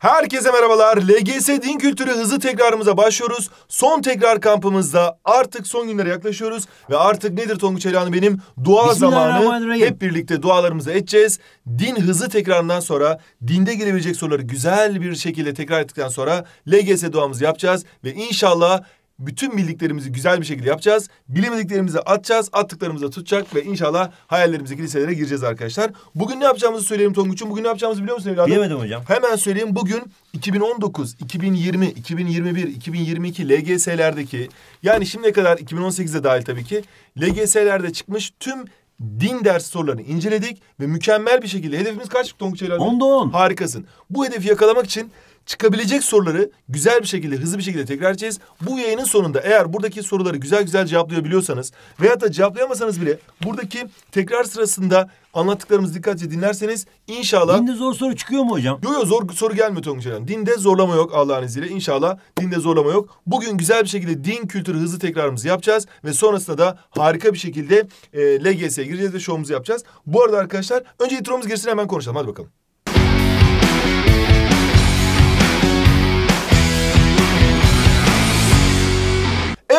Herkese merhabalar. LGS Din Kültürü hızlı tekrarımıza başlıyoruz. Son tekrar kampımızda artık son günlere yaklaşıyoruz. Ve artık nedir Tonguç Elhan'ı benim? Dua zamanı. Hep birlikte dualarımızı edeceğiz. Din hızlı tekrarından sonra dinde gelebilecek soruları güzel bir şekilde tekrar ettikten sonra LGS duamızı yapacağız. Ve inşallah bütün bildiklerimizi güzel bir şekilde yapacağız. Bilemediklerimizi atacağız, attıklarımızı tutacak ve inşallah hayallerimizdeki liselere gireceğiz arkadaşlar. Bugün ne yapacağımızı söyleyelim Tonguç'un Bugün ne yapacağımızı biliyor musun evladım? Bilemedim hocam. Hemen söyleyeyim. Bugün 2019, 2020, 2021, 2022 LGS'lerdeki yani şimdiye kadar 2018'de dahil tabii ki LGS'lerde çıkmış tüm din dersi sorularını inceledik ve mükemmel bir şekilde hedefimiz kaç Tonguç Helal? 10'da 10. Harikasın. Bu hedefi yakalamak için çıkabilecek soruları güzel bir şekilde, hızlı bir şekilde tekrar edeceğiz. Bu yayının sonunda eğer buradaki soruları güzel güzel cevaplayabiliyorsanız veya da cevaplayamasanız bile buradaki tekrar sırasında anlattıklarımızı dikkatle dinlerseniz inşallah... Dinde zor soru çıkıyor mu hocam? Yok yok zor soru gelmiyor Tonguç Hocam. Dinde zorlama yok Allah'ın izniyle. İnşallah dinde zorlama yok. Bugün güzel bir şekilde din kültürü hızlı tekrarımızı yapacağız. Ve sonrasında da harika bir şekilde e, LGS'ye gireceğiz ve şovumuzu yapacağız. Bu arada arkadaşlar önce intromuz girsin hemen konuşalım. Hadi bakalım.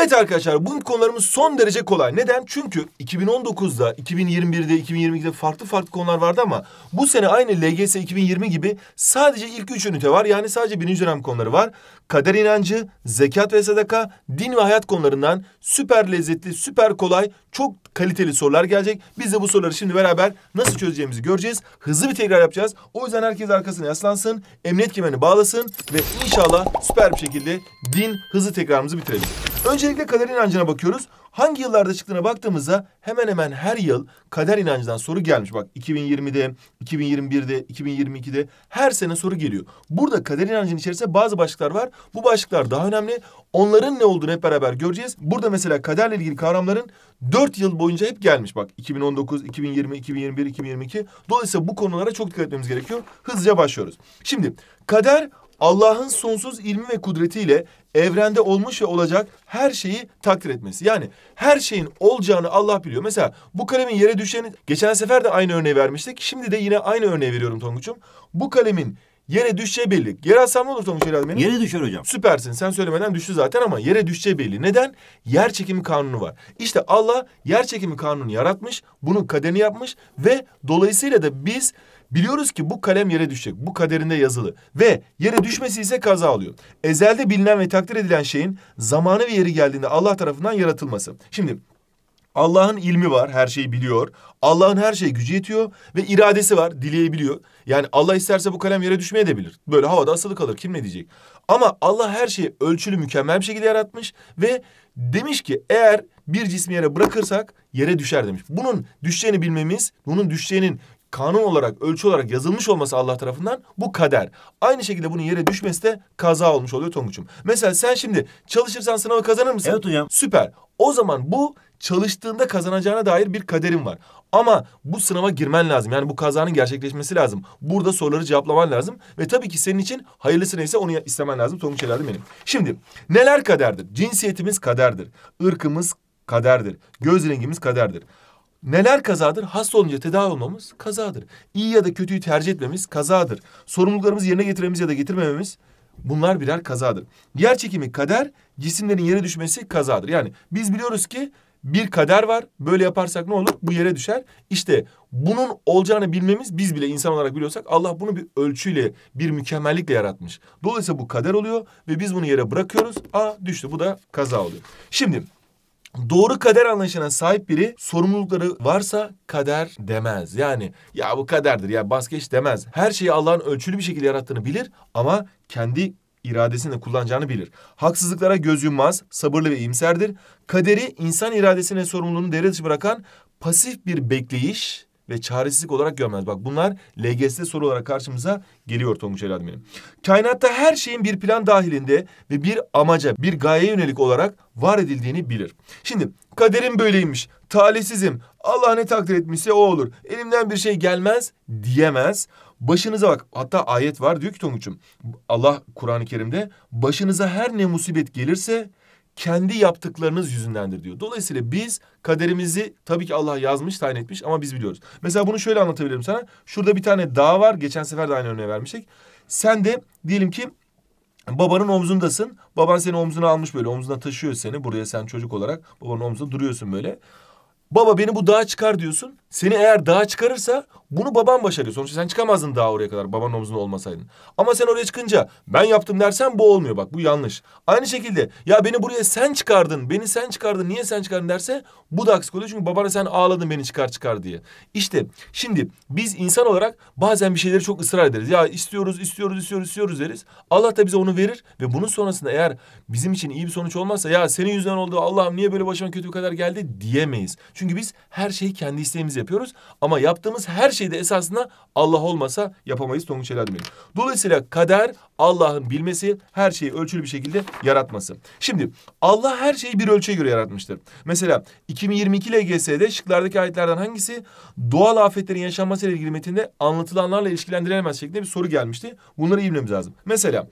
Evet arkadaşlar bu konularımız son derece kolay. Neden? Çünkü 2019'da, 2021'de, 2022'de farklı farklı konular vardı ama bu sene aynı LGS 2020 gibi sadece ilk üç ünite var. Yani sadece birinci dönem konuları var. Kader inancı, zekat ve sadaka, din ve hayat konularından süper lezzetli, süper kolay, çok kaliteli sorular gelecek. Biz de bu soruları şimdi beraber nasıl çözeceğimizi göreceğiz. Hızlı bir tekrar yapacağız. O yüzden herkes arkasına yaslansın, emniyet kemerini bağlasın ve inşallah süper bir şekilde din hızlı tekrarımızı bitirelim. Öncelikle kader inancına bakıyoruz. Hangi yıllarda çıktığına baktığımızda hemen hemen her yıl kader inancından soru gelmiş. Bak 2020'de, 2021'de, 2022'de her sene soru geliyor. Burada kader inancının içerisinde bazı başlıklar var. Bu başlıklar daha önemli. Onların ne olduğunu hep beraber göreceğiz. Burada mesela kaderle ilgili kavramların dört yıl boyunca hep gelmiş. Bak 2019, 2020, 2021, 2022. Dolayısıyla bu konulara çok dikkat etmemiz gerekiyor. Hızlıca başlıyoruz. Şimdi kader Allah'ın sonsuz ilmi ve kudretiyle evrende olmuş ve olacak her şeyi takdir etmesi. Yani her şeyin olacağını Allah biliyor. Mesela bu kalemin yere düşeni geçen sefer de aynı örneği vermiştik. Şimdi de yine aynı örneği veriyorum Tonguç'um. Bu kalemin Yere düşeceği belli. Yere atsam mı olur sonuç herhalde benim? Yere düşer hocam. Süpersin. Sen söylemeden düştü zaten ama yere düşeceği belli. Neden? Yer çekimi kanunu var. İşte Allah yer çekimi kanunu yaratmış. Bunun kaderini yapmış ve dolayısıyla da biz Biliyoruz ki bu kalem yere düşecek. Bu kaderinde yazılı. Ve yere düşmesi ise kaza alıyor. Ezelde bilinen ve takdir edilen şeyin zamanı ve yeri geldiğinde Allah tarafından yaratılması. Şimdi Allah'ın ilmi var, her şeyi biliyor. Allah'ın her şeye gücü yetiyor ve iradesi var, dileyebiliyor. Yani Allah isterse bu kalem yere düşmeye de bilir. Böyle havada asılı kalır, kim ne diyecek? Ama Allah her şeyi ölçülü, mükemmel bir şekilde yaratmış ve demiş ki eğer bir cismi yere bırakırsak yere düşer demiş. Bunun düşeceğini bilmemiz, bunun düşeceğinin kanun olarak, ölçü olarak yazılmış olması Allah tarafından bu kader. Aynı şekilde bunun yere düşmesi de kaza olmuş oluyor Tonguç'um. Mesela sen şimdi çalışırsan sınavı kazanır mısın? Evet hocam. Süper. O zaman bu çalıştığında kazanacağına dair bir kaderim var. Ama bu sınava girmen lazım. Yani bu kazanın gerçekleşmesi lazım. Burada soruları cevaplaman lazım. Ve tabii ki senin için hayırlısı neyse onu istemen lazım. Tonguç herhalde benim. Şimdi neler kaderdir? Cinsiyetimiz kaderdir. Irkımız kaderdir. Göz rengimiz kaderdir. Neler kazadır? Hasta olunca tedavi olmamız kazadır. İyi ya da kötüyü tercih etmemiz kazadır. Sorumluluklarımızı yerine getirmemiz ya da getirmememiz bunlar birer kazadır. Yer çekimi kader, cisimlerin yere düşmesi kazadır. Yani biz biliyoruz ki bir kader var. Böyle yaparsak ne olur? Bu yere düşer. İşte bunun olacağını bilmemiz biz bile insan olarak biliyorsak Allah bunu bir ölçüyle, bir mükemmellikle yaratmış. Dolayısıyla bu kader oluyor ve biz bunu yere bırakıyoruz. Aa düştü. Bu da kaza oluyor. Şimdi Doğru kader anlayışına sahip biri sorumlulukları varsa kader demez. Yani ya bu kaderdir ya bas geç demez. Her şeyi Allah'ın ölçülü bir şekilde yarattığını bilir ama kendi iradesini de kullanacağını bilir. Haksızlıklara göz yummaz, sabırlı ve iyimserdir. Kaderi insan iradesine sorumluluğunu devre dışı bırakan pasif bir bekleyiş ve çaresizlik olarak görmez. Bak bunlar LGS'de soru olarak karşımıza geliyor Tonguç evladım benim. Kainatta her şeyin bir plan dahilinde ve bir amaca, bir gayeye yönelik olarak var edildiğini bilir. Şimdi kaderim böyleymiş, talihsizim, Allah ne takdir etmişse o olur, elimden bir şey gelmez diyemez. Başınıza bak hatta ayet var diyor ki Tonguç'um Allah Kur'an-ı Kerim'de başınıza her ne musibet gelirse kendi yaptıklarınız yüzündendir diyor. Dolayısıyla biz kaderimizi tabii ki Allah yazmış, tayin etmiş ama biz biliyoruz. Mesela bunu şöyle anlatabilirim sana. Şurada bir tane dağ var. Geçen sefer de aynı örneği vermiştik. Sen de diyelim ki babanın omzundasın. Baban seni omzuna almış böyle. Omzuna taşıyor seni. Buraya sen çocuk olarak babanın omzunda duruyorsun böyle. Baba beni bu dağa çıkar diyorsun. Seni eğer dağa çıkarırsa bunu baban başarıyor. Sonuçta sen çıkamazdın daha oraya kadar baban omzunda olmasaydın. Ama sen oraya çıkınca ben yaptım dersen bu olmuyor bak bu yanlış. Aynı şekilde ya beni buraya sen çıkardın, beni sen çıkardın, niye sen çıkardın derse bu da aksik oluyor. Çünkü babana sen ağladın beni çıkar çıkar diye. İşte şimdi biz insan olarak bazen bir şeyleri çok ısrar ederiz. Ya istiyoruz, istiyoruz, istiyoruz, istiyoruz deriz. Allah da bize onu verir ve bunun sonrasında eğer bizim için iyi bir sonuç olmazsa ya senin yüzünden oldu Allah'ım niye böyle başıma kötü bir kader geldi diyemeyiz. Çünkü biz her şeyi kendi isteğimiz yapıyoruz ama yaptığımız her şey şeyi de esasında Allah olmasa yapamayız Tonguç Helal Dolayısıyla kader Allah'ın bilmesi, her şeyi ölçülü bir şekilde yaratması. Şimdi Allah her şeyi bir ölçüye göre yaratmıştır. Mesela 2022 LGS'de şıklardaki ayetlerden hangisi doğal afetlerin yaşanması ile ilgili metinde anlatılanlarla ilişkilendirilemez şeklinde bir soru gelmişti. Bunları iyi bilmemiz lazım. Mesela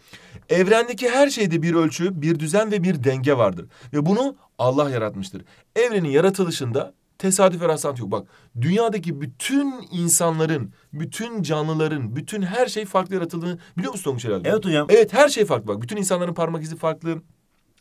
evrendeki her şeyde bir ölçü, bir düzen ve bir denge vardır. Ve bunu Allah yaratmıştır. Evrenin yaratılışında tesadüfe rastlantı yok. Bak dünyadaki bütün insanların, bütün canlıların, bütün her şey farklı yaratıldığını biliyor musun Tonguç herhalde? Evet hocam. Evet her şey farklı bak. Bütün insanların parmak izi farklı.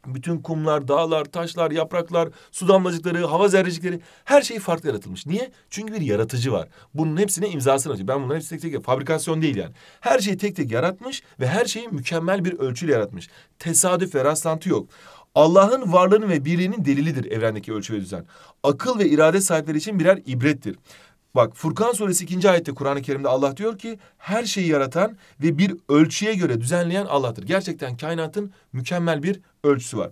Bütün kumlar, dağlar, taşlar, yapraklar, su damlacıkları, hava zerrecikleri her şey farklı yaratılmış. Niye? Çünkü bir yaratıcı var. Bunun hepsine imzasını atıyor. Ben bunları hepsini tek tek fabrikasyon değil yani. Her şeyi tek tek yaratmış ve her şeyi mükemmel bir ölçüyle yaratmış. Tesadüf ve rastlantı yok. Allah'ın varlığının ve birliğinin delilidir evrendeki ölçü ve düzen akıl ve irade sahipleri için birer ibrettir. Bak Furkan suresi ikinci ayette Kur'an-ı Kerim'de Allah diyor ki her şeyi yaratan ve bir ölçüye göre düzenleyen Allah'tır. Gerçekten kainatın mükemmel bir ölçüsü var.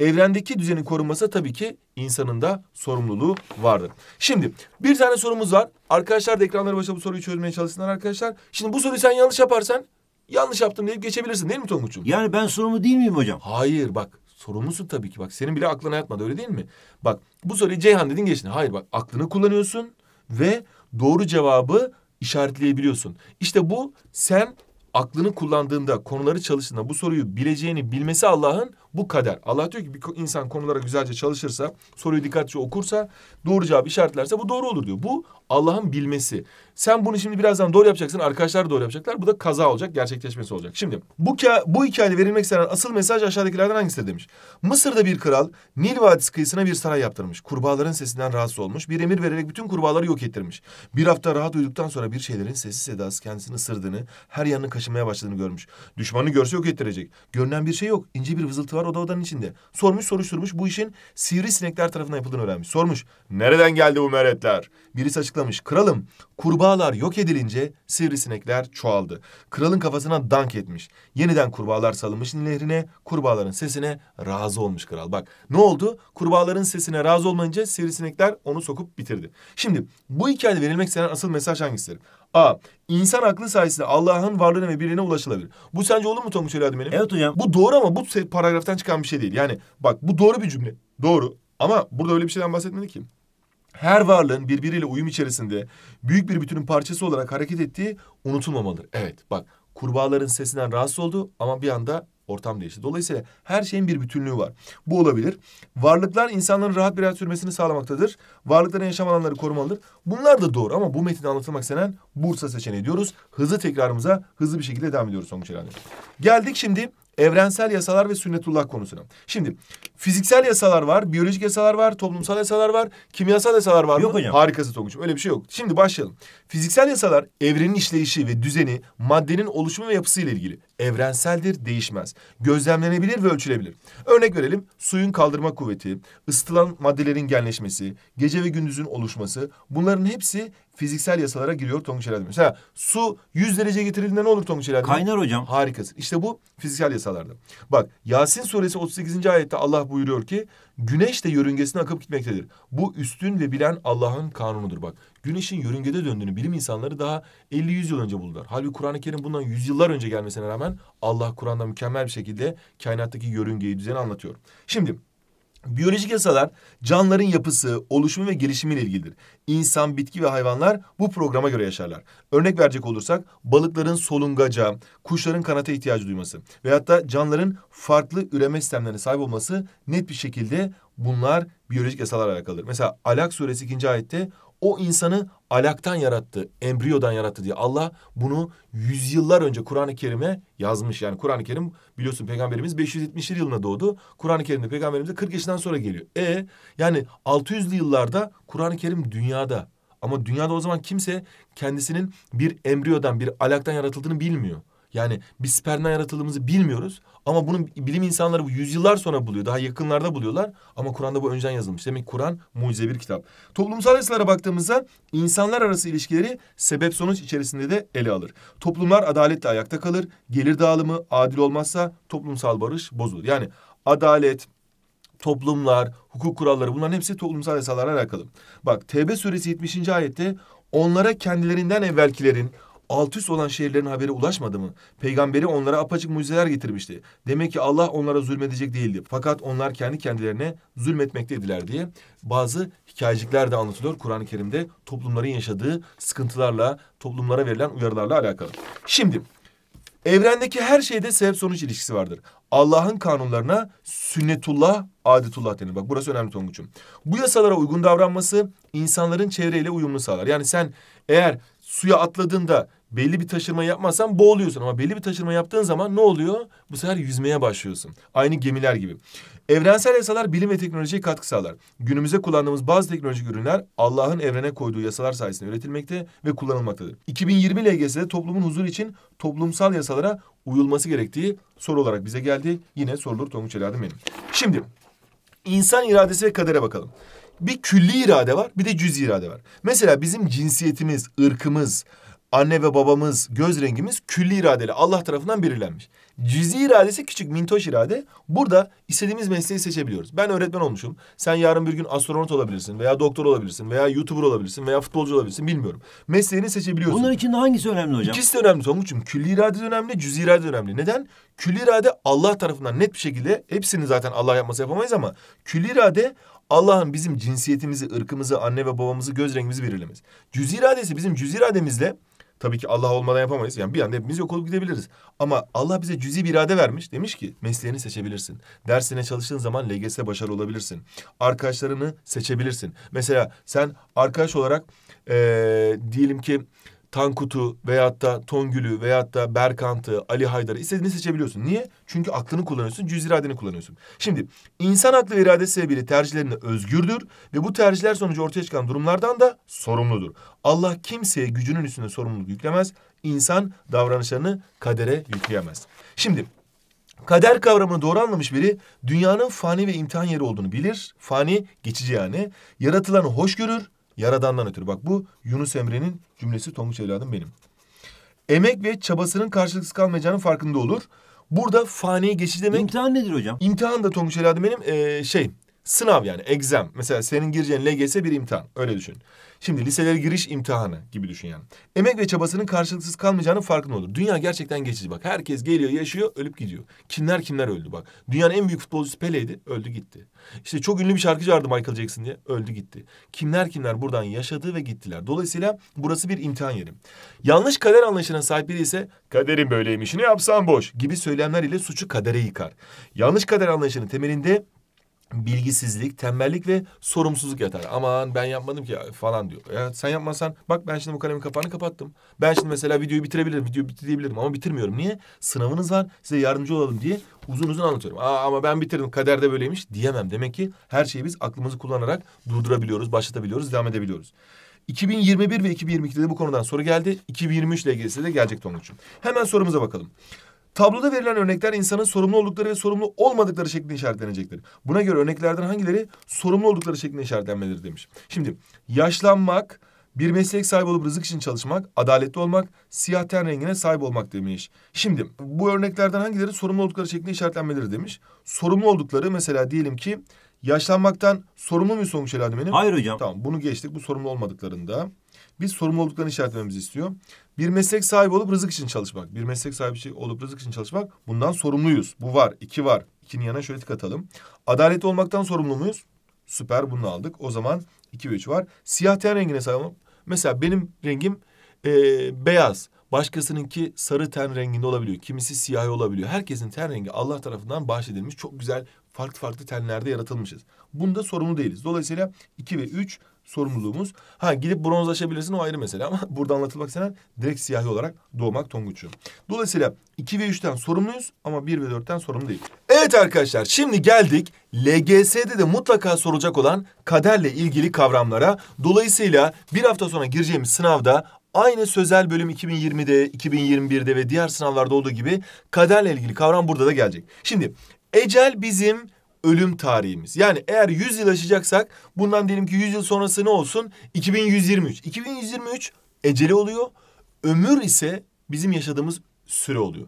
Evrendeki düzenin korunması tabii ki insanın da sorumluluğu vardır. Şimdi bir tane sorumuz var. Arkadaşlar da ekranları başa bu soruyu çözmeye çalışsınlar arkadaşlar. Şimdi bu soruyu sen yanlış yaparsan yanlış yaptım deyip geçebilirsin değil mi Tonguç'um? Yani ben sorumlu değil miyim hocam? Hayır bak sorumlusun tabii ki. Bak senin bile aklına yatmadı öyle değil mi? Bak bu soruyu Ceyhan dedin geçtin. Hayır bak aklını kullanıyorsun ve doğru cevabı işaretleyebiliyorsun. İşte bu sen aklını kullandığında, konuları çalıştığında bu soruyu bileceğini bilmesi Allah'ın bu kader. Allah diyor ki bir insan konulara güzelce çalışırsa, soruyu dikkatli okursa, doğru cevabı işaretlerse bu doğru olur diyor. Bu Allah'ın bilmesi. Sen bunu şimdi birazdan doğru yapacaksın, arkadaşlar doğru yapacaklar. Bu da kaza olacak, gerçekleşmesi olacak. Şimdi bu, bu hikayede verilmek istenen asıl mesaj aşağıdakilerden hangisidir demiş. Mısır'da bir kral Nil Vadisi kıyısına bir saray yaptırmış. Kurbağaların sesinden rahatsız olmuş. Bir emir vererek bütün kurbağaları yok ettirmiş. Bir hafta rahat uyuduktan sonra bir şeylerin sessiz sedası kendisini ısırdığını, her yanını kaşımaya başladığını görmüş. Düşmanı görse yok ettirecek. Görünen bir şey yok. İnce bir vızıltı var. O da odanın içinde. Sormuş soruşturmuş bu işin sivri sinekler tarafından yapıldığını öğrenmiş. Sormuş. Nereden geldi bu meretler? Birisi açıklamış. Kralım kurbağalar yok edilince sivri sinekler çoğaldı. Kralın kafasına dank etmiş. Yeniden kurbağalar salınmış nehrine. Kurbağaların sesine razı olmuş kral. Bak ne oldu? Kurbağaların sesine razı olmayınca sivrisinekler onu sokup bitirdi. Şimdi bu hikayede verilmek istenen asıl mesaj hangisidir? A. İnsan aklı sayesinde Allah'ın varlığına ve birliğine ulaşılabilir. Bu sence olur mu Tonguç Ali Adımen'im? Evet hocam. Bu doğru ama bu paragraftan çıkan bir şey değil. Yani bak bu doğru bir cümle. Doğru. Ama burada öyle bir şeyden bahsetmedi ki. Her varlığın birbiriyle uyum içerisinde büyük bir bütünün parçası olarak hareket ettiği unutulmamalıdır. Evet bak kurbağaların sesinden rahatsız oldu ama bir anda Ortam değişti. Dolayısıyla her şeyin bir bütünlüğü var. Bu olabilir. Varlıklar insanların rahat bir hayat sürmesini sağlamaktadır. Varlıkların yaşam alanları korumalıdır. Bunlar da doğru ama bu metni anlatılmak istenen Bursa seçeneği diyoruz. Hızlı tekrarımıza hızlı bir şekilde devam ediyoruz Sonuç herhalde. Geldik şimdi evrensel yasalar ve sünnetullah konusuna. Şimdi fiziksel yasalar var, biyolojik yasalar var, toplumsal yasalar var, kimyasal yasalar var Yok mı? hocam. Harikası Tonguç'um öyle bir şey yok. Şimdi başlayalım. Fiziksel yasalar evrenin işleyişi ve düzeni maddenin oluşumu ve yapısı ile ilgili. Evrenseldir, değişmez. Gözlemlenebilir ve ölçülebilir. Örnek verelim suyun kaldırma kuvveti, ısıtılan maddelerin genleşmesi, gece ve gündüzün oluşması bunların hepsi fiziksel yasalara giriyor Tonguç Elazığ. Mesela su 100 derece getirildiğinde ne olur Tonguç Elazığ? Kaynar hocam. Harikasın. İşte bu fiziksel yasalarda. Bak Yasin suresi 38. ayette Allah Allah buyuruyor ki güneş de yörüngesine akıp gitmektedir. Bu üstün ve bilen Allah'ın kanunudur bak. Güneşin yörüngede döndüğünü bilim insanları daha 50-100 yıl önce buldular. Halbuki Kur'an-ı Kerim bundan yüzyıllar önce gelmesine rağmen Allah Kur'an'da mükemmel bir şekilde kainattaki yörüngeyi düzeni anlatıyor. Şimdi Biyolojik yasalar canlıların yapısı, oluşumu ve gelişimiyle ilgilidir. İnsan, bitki ve hayvanlar bu programa göre yaşarlar. Örnek verecek olursak balıkların solungaca, kuşların kanata ihtiyacı duyması ve hatta canlıların farklı üreme sistemlerine sahip olması net bir şekilde bunlar biyolojik yasalarla alakalıdır. Mesela Alak suresi 2. ayette o insanı alaktan yarattı, embriyodan yarattı diye. Allah bunu yüzyıllar önce Kur'an-ı Kerim'e yazmış. Yani Kur'an-ı Kerim biliyorsun peygamberimiz 570 yılına doğdu. Kur'an-ı Kerim'de peygamberimiz de 40 yaşından sonra geliyor. E yani 600'lü yıllarda Kur'an-ı Kerim dünyada. Ama dünyada o zaman kimse kendisinin bir embriyodan, bir alaktan yaratıldığını bilmiyor. Yani biz spermden yaratıldığımızı bilmiyoruz ama bunu bilim insanları yüzyıllar sonra buluyor. Daha yakınlarda buluyorlar ama Kur'an'da bu önceden yazılmış. Demek Kur'an mucize bir kitap. Toplumsal yasalara baktığımızda insanlar arası ilişkileri sebep sonuç içerisinde de ele alır. Toplumlar adaletle ayakta kalır. Gelir dağılımı adil olmazsa toplumsal barış bozulur. Yani adalet, toplumlar, hukuk kuralları bunların hepsi toplumsal yasalarla alakalı. Bak Tevbe suresi 70. ayette onlara kendilerinden evvelkilerin alt üst olan şehirlerin haberi ulaşmadı mı? Peygamberi onlara apaçık mucizeler getirmişti. Demek ki Allah onlara zulmedecek değildi. Fakat onlar kendi kendilerine zulmetmektediler diye bazı hikayecikler de anlatılıyor Kur'an-ı Kerim'de toplumların yaşadığı sıkıntılarla, toplumlara verilen uyarılarla alakalı. Şimdi Evrendeki her şeyde sebep sonuç ilişkisi vardır. Allah'ın kanunlarına sünnetullah, adetullah denir. Bak burası önemli Tonguç'um. Bu yasalara uygun davranması insanların çevreyle uyumlu sağlar. Yani sen eğer suya atladığında belli bir taşırma yapmazsan boğuluyorsun. Ama belli bir taşırma yaptığın zaman ne oluyor? Bu sefer yüzmeye başlıyorsun. Aynı gemiler gibi. Evrensel yasalar bilim ve teknolojiye katkı sağlar. günümüzde kullandığımız bazı teknolojik ürünler Allah'ın evrene koyduğu yasalar sayesinde üretilmekte ve kullanılmaktadır. 2020 LGS'de toplumun huzur için toplumsal yasalara uyulması gerektiği soru olarak bize geldi. Yine sorulur Tonguç Eladım benim. Şimdi insan iradesi ve kadere bakalım bir külli irade var bir de cüz irade var. Mesela bizim cinsiyetimiz, ırkımız, anne ve babamız, göz rengimiz külli iradeli Allah tarafından belirlenmiş. Cüzi iradesi küçük mintoş irade. Burada istediğimiz mesleği seçebiliyoruz. Ben öğretmen olmuşum. Sen yarın bir gün astronot olabilirsin veya doktor olabilirsin veya YouTuber olabilirsin veya futbolcu olabilirsin bilmiyorum. Mesleğini seçebiliyorsun. Bunların içinde hangisi önemli hocam? İkisi de önemli Tonguç'um. Külli irade de önemli, cüzi irade de önemli. Neden? Külli irade Allah tarafından net bir şekilde hepsini zaten Allah yapması yapamayız ama külli irade Allah'ın bizim cinsiyetimizi, ırkımızı, anne ve babamızı, göz rengimizi belirlemesi. Cüz iradesi bizim cüz irademizle Tabii ki Allah olmadan yapamayız. Yani bir anda hepimiz yok olup gidebiliriz. Ama Allah bize cüzi bir irade vermiş. Demiş ki mesleğini seçebilirsin. Dersine çalıştığın zaman LGS başarılı olabilirsin. Arkadaşlarını seçebilirsin. Mesela sen arkadaş olarak ee, diyelim ki Tankut'u veyahut da Tongül'ü veyahut da Berkant'ı, Ali Haydar'ı istediğini seçebiliyorsun. Niye? Çünkü aklını kullanıyorsun, cüz iradeni kullanıyorsun. Şimdi insan aklı ve iradesi sebebiyle tercihlerinde özgürdür ve bu tercihler sonucu ortaya çıkan durumlardan da sorumludur. Allah kimseye gücünün üstüne sorumluluk yüklemez. İnsan davranışlarını kadere yükleyemez. Şimdi Kader kavramını doğru anlamış biri dünyanın fani ve imtihan yeri olduğunu bilir. Fani geçici yani. Yaratılanı hoş görür Yaradan'dan ötürü. Bak bu Yunus Emre'nin cümlesi Tonguç evladım benim. Emek ve çabasının karşılıksız kalmayacağının farkında olur. Burada faniye geçiş demek... İmtihan nedir hocam? İmtihan da Tonguç evladım benim ee, şey sınav yani exam. Mesela senin gireceğin LGS bir imtihan. Öyle düşün. Şimdi liselere giriş imtihanı gibi düşün yani. Emek ve çabasının karşılıksız kalmayacağının farkında olur. Dünya gerçekten geçici bak. Herkes geliyor, yaşıyor, ölüp gidiyor. Kimler kimler öldü bak. Dünyanın en büyük futbolcusu Pele'ydi, öldü gitti. İşte çok ünlü bir şarkıcı vardı Michael Jackson diye, öldü gitti. Kimler kimler buradan yaşadı ve gittiler. Dolayısıyla burası bir imtihan yeri. Yanlış kader anlayışına sahip biri ise kaderin ne yapsam boş gibi söylemler ile suçu kadere yıkar. Yanlış kader anlayışının temelinde bilgisizlik, tembellik ve sorumsuzluk yatar. Aman ben yapmadım ki falan diyor. Ya sen yapmasan bak ben şimdi bu kalemin kapağını kapattım. Ben şimdi mesela videoyu bitirebilirim, videoyu bitirebilirim ama bitirmiyorum. Niye? Sınavınız var size yardımcı olalım diye uzun uzun anlatıyorum. Aa ama ben bitirdim kaderde böyleymiş diyemem. Demek ki her şeyi biz aklımızı kullanarak durdurabiliyoruz, başlatabiliyoruz, devam edebiliyoruz. 2021 ve 2022'de de bu konudan soru geldi. 2023 ile ilgili size de gelecek Tonguç'um. Hemen sorumuza bakalım. Tabloda verilen örnekler insanın sorumlu oldukları ve sorumlu olmadıkları şeklinde işaretlenecektir. Buna göre örneklerden hangileri sorumlu oldukları şeklinde işaretlenmelidir demiş. Şimdi yaşlanmak, bir meslek sahibi olup rızık için çalışmak, adaletli olmak, siyah ten rengine sahip olmak demiş. Şimdi bu örneklerden hangileri sorumlu oldukları şeklinde işaretlenmelidir demiş. Sorumlu oldukları mesela diyelim ki yaşlanmaktan sorumlu mu sonuç elde benim? Hayır hocam. Tamam bunu geçtik bu sorumlu olmadıklarında. Biz sorumlu olduklarını işaretlememizi istiyor. Bir meslek sahibi olup rızık için çalışmak. Bir meslek sahibi şey olup rızık için çalışmak. Bundan sorumluyuz. Bu var. iki var. İkinin yanına şöyle tık atalım. Adalet olmaktan sorumlu muyuz? Süper bunu aldık. O zaman iki ve üç var. Siyah ten rengine sahip Mesela benim rengim e, beyaz. Başkasınınki sarı ten renginde olabiliyor. Kimisi siyah olabiliyor. Herkesin ten rengi Allah tarafından bahşedilmiş çok güzel farklı farklı tenlerde yaratılmışız. Bunda sorumlu değiliz. Dolayısıyla 2 ve 3 sorumluluğumuz. Ha gidip bronzlaşabilirsin o ayrı mesele ama burada anlatılmak istenen direkt siyahi olarak doğmak Tonguç'u. Dolayısıyla 2 ve 3'ten sorumluyuz ama 1 ve 4'ten sorumlu değil. Evet arkadaşlar şimdi geldik LGS'de de mutlaka sorulacak olan kaderle ilgili kavramlara. Dolayısıyla bir hafta sonra gireceğimiz sınavda aynı sözel bölüm 2020'de, 2021'de ve diğer sınavlarda olduğu gibi kaderle ilgili kavram burada da gelecek. Şimdi Ecel bizim ölüm tarihimiz. Yani eğer 100 yıl yaşayacaksak bundan diyelim ki 100 yıl sonrası ne olsun? 2123. 2123 eceli oluyor. Ömür ise bizim yaşadığımız süre oluyor.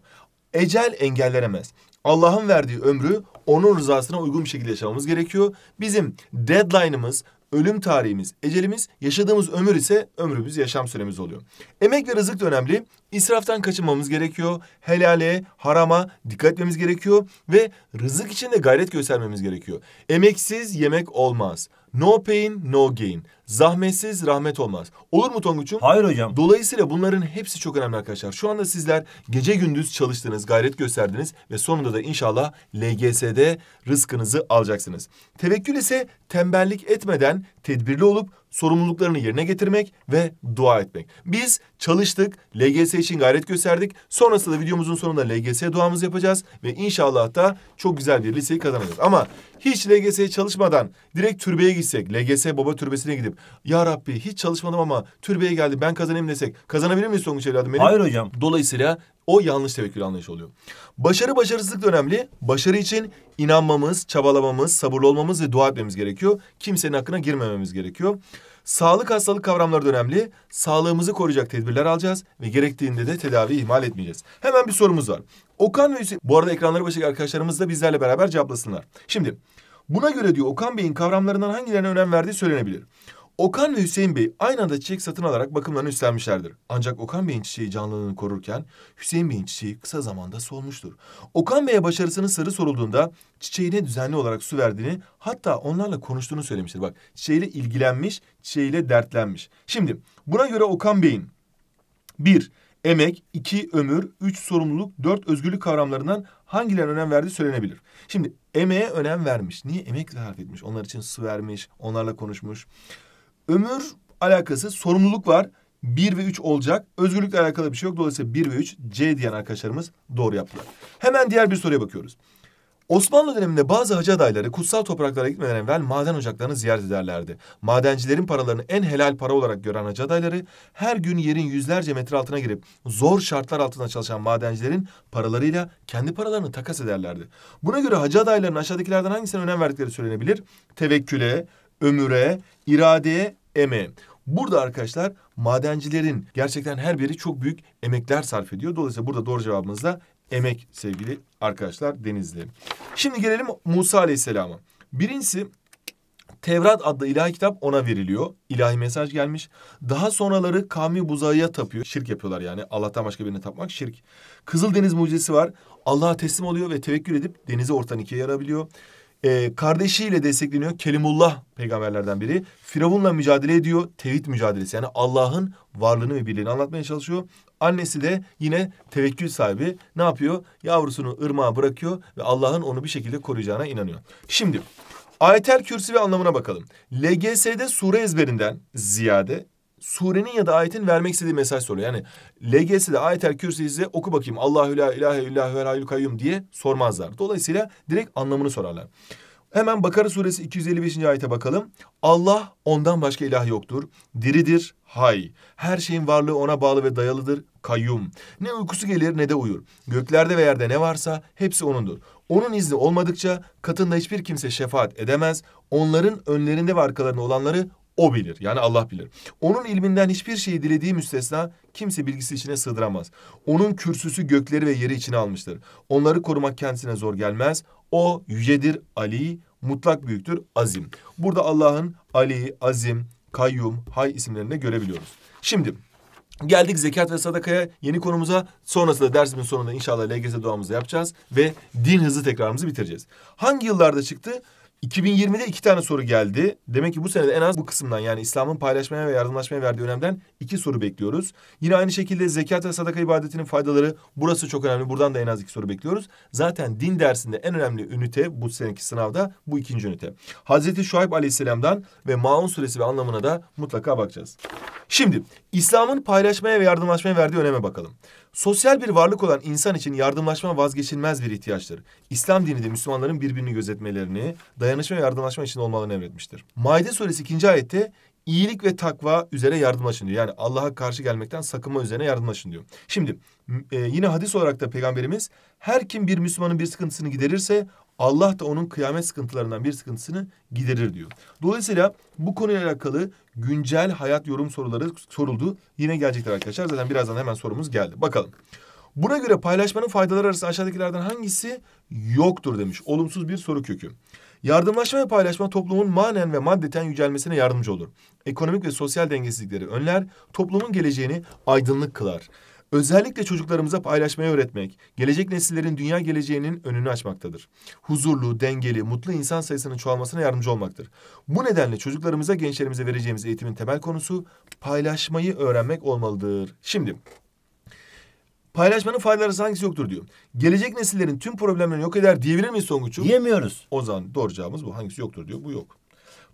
Ecel engellenemez. Allah'ın verdiği ömrü onun rızasına uygun bir şekilde yaşamamız gerekiyor. Bizim deadline'ımız, ölüm tarihimiz, ecelimiz, yaşadığımız ömür ise ömrümüz, yaşam süremiz oluyor. Emek ve rızık da önemli. İsraftan kaçınmamız gerekiyor. Helale, harama dikkat etmemiz gerekiyor ve rızık için de gayret göstermemiz gerekiyor. Emeksiz yemek olmaz. No pain, no gain. Zahmetsiz rahmet olmaz. Olur mu Tonguç'um? Hayır hocam. Dolayısıyla bunların hepsi çok önemli arkadaşlar. Şu anda sizler gece gündüz çalıştınız, gayret gösterdiniz ve sonunda da inşallah LGS'de rızkınızı alacaksınız. Tevekkül ise tembellik etmeden tedbirli olup sorumluluklarını yerine getirmek ve dua etmek. Biz çalıştık, LGS için gayret gösterdik. Sonrasında videomuzun sonunda LGS duamızı yapacağız ve inşallah da çok güzel bir liseyi kazanacağız. Ama hiç LGS'ye çalışmadan direkt türbeye gitsek, LGS baba türbesine gidip ya Rabbi hiç çalışmadım ama türbeye geldi ben kazanayım desek kazanabilir miyiz sonuç evladım benim? Hayır hocam. Dolayısıyla o yanlış tevekkül anlayışı oluyor. Başarı başarısızlık da önemli. Başarı için inanmamız, çabalamamız, sabırlı olmamız ve dua etmemiz gerekiyor. Kimsenin hakkına girmememiz gerekiyor. Sağlık hastalık kavramları da önemli. Sağlığımızı koruyacak tedbirler alacağız ve gerektiğinde de tedavi ihmal etmeyeceğiz. Hemen bir sorumuz var. Okan ve Hüseyin, bu arada ekranları başındaki arkadaşlarımız da bizlerle beraber cevaplasınlar. Şimdi buna göre diyor Okan Bey'in kavramlarından hangilerine önem verdiği söylenebilir. Okan ve Hüseyin Bey aynı anda çiçek satın alarak bakımlarını üstlenmişlerdir. Ancak Okan Bey'in çiçeği canlılığını korurken Hüseyin Bey'in çiçeği kısa zamanda solmuştur. Okan Bey'e başarısının sırrı sorulduğunda çiçeğine düzenli olarak su verdiğini hatta onlarla konuştuğunu söylemiştir. Bak çiçeğiyle ilgilenmiş, çiçeğiyle dertlenmiş. Şimdi buna göre Okan Bey'in bir emek, iki ömür, üç sorumluluk, dört özgürlük kavramlarından hangilerine önem verdiği söylenebilir. Şimdi emeğe önem vermiş. Niye emek sarf etmiş? Onlar için su vermiş, onlarla konuşmuş. Ömür alakası sorumluluk var. 1 ve 3 olacak. Özgürlükle alakalı bir şey yok. Dolayısıyla 1 ve 3 C diyen arkadaşlarımız doğru yaptılar. Hemen diğer bir soruya bakıyoruz. Osmanlı döneminde bazı hacı adayları kutsal topraklara gitmeden evvel maden ocaklarını ziyaret ederlerdi. Madencilerin paralarını en helal para olarak gören hacı adayları her gün yerin yüzlerce metre altına girip zor şartlar altında çalışan madencilerin paralarıyla kendi paralarını takas ederlerdi. Buna göre hacı adaylarının aşağıdakilerden hangisine önem verdikleri söylenebilir? Tevekküle, ömüre, iradeye emeği. Burada arkadaşlar madencilerin gerçekten her biri çok büyük emekler sarf ediyor. Dolayısıyla burada doğru cevabımız da emek sevgili arkadaşlar denizli. Şimdi gelelim Musa Aleyhisselam'a. Birincisi Tevrat adlı ilahi kitap ona veriliyor. İlahi mesaj gelmiş. Daha sonraları kavmi buzağıya tapıyor. Şirk yapıyorlar yani. Allah'tan başka birine tapmak şirk. Kızıl deniz mucizesi var. Allah'a teslim oluyor ve tevekkül edip denizi ortadan ikiye yarabiliyor. E, kardeşiyle destekleniyor. Kelimullah peygamberlerden biri. Firavun'la mücadele ediyor. Tevhid mücadelesi. Yani Allah'ın varlığını ve birliğini anlatmaya çalışıyor. Annesi de yine tevekkül sahibi. Ne yapıyor? Yavrusunu ırmağa bırakıyor ve Allah'ın onu bir şekilde koruyacağına inanıyor. Şimdi ayetel kürsü ve anlamına bakalım. LGS'de sure ezberinden ziyade surenin ya da ayetin vermek istediği mesaj soruyor. Yani LGS'de ayetel kürsüyüzde oku bakayım Allahü la ilahe illahu ve hayyul kayyum diye sormazlar. Dolayısıyla direkt anlamını sorarlar. Hemen Bakara suresi 255. ayete bakalım. Allah ondan başka ilah yoktur. Diridir, hay. Her şeyin varlığı ona bağlı ve dayalıdır, kayyum. Ne uykusu gelir ne de uyur. Göklerde ve yerde ne varsa hepsi onundur. Onun izni olmadıkça katında hiçbir kimse şefaat edemez. Onların önlerinde ve arkalarında olanları o bilir. Yani Allah bilir. Onun ilminden hiçbir şeyi dilediği müstesna kimse bilgisi içine sığdıramaz. Onun kürsüsü gökleri ve yeri içine almıştır. Onları korumak kendisine zor gelmez. O yücedir Ali, mutlak büyüktür azim. Burada Allah'ın Ali, azim, kayyum, hay isimlerini görebiliyoruz. Şimdi Geldik zekat ve sadakaya yeni konumuza. Sonrasında dersimin sonunda inşallah LGS duamızı yapacağız ve din hızı tekrarımızı bitireceğiz. Hangi yıllarda çıktı? 2020'de iki tane soru geldi. Demek ki bu senede en az bu kısımdan yani İslam'ın paylaşmaya ve yardımlaşmaya verdiği önemden iki soru bekliyoruz. Yine aynı şekilde zekat ve sadaka ibadetinin faydaları burası çok önemli. Buradan da en az iki soru bekliyoruz. Zaten din dersinde en önemli ünite bu seneki sınavda bu ikinci ünite. Hazreti Şuayb Aleyhisselam'dan ve Maun suresi ve anlamına da mutlaka bakacağız. Şimdi İslam'ın paylaşmaya ve yardımlaşmaya verdiği öneme bakalım. Sosyal bir varlık olan insan için yardımlaşma vazgeçilmez bir ihtiyaçtır. İslam dini de Müslümanların birbirini gözetmelerini, dayanışma ve yardımlaşma için olmalarını emretmiştir. Maide suresi ikinci ayette iyilik ve takva üzere yardımlaşın diyor. Yani Allah'a karşı gelmekten sakınma üzerine yardımlaşın diyor. Şimdi e, yine hadis olarak da peygamberimiz her kim bir Müslümanın bir sıkıntısını giderirse Allah da onun kıyamet sıkıntılarından bir sıkıntısını giderir diyor. Dolayısıyla bu konuyla alakalı güncel hayat yorum soruları soruldu. Yine gelecekler arkadaşlar. Zaten birazdan hemen sorumuz geldi. Bakalım. Buna göre paylaşmanın faydaları arasında aşağıdakilerden hangisi yoktur demiş. Olumsuz bir soru kökü. Yardımlaşma ve paylaşma toplumun manen ve maddeten yücelmesine yardımcı olur. Ekonomik ve sosyal dengesizlikleri önler, toplumun geleceğini aydınlık kılar özellikle çocuklarımıza paylaşmayı öğretmek, gelecek nesillerin dünya geleceğinin önünü açmaktadır. Huzurlu, dengeli, mutlu insan sayısının çoğalmasına yardımcı olmaktır. Bu nedenle çocuklarımıza, gençlerimize vereceğimiz eğitimin temel konusu paylaşmayı öğrenmek olmalıdır. Şimdi Paylaşmanın faydaları hangisi yoktur diyor. Gelecek nesillerin tüm problemlerini yok eder diyebilir miyiz Songuç'um? Diyemiyoruz. O zaman doğru cevabımız bu. Hangisi yoktur diyor. Bu yok.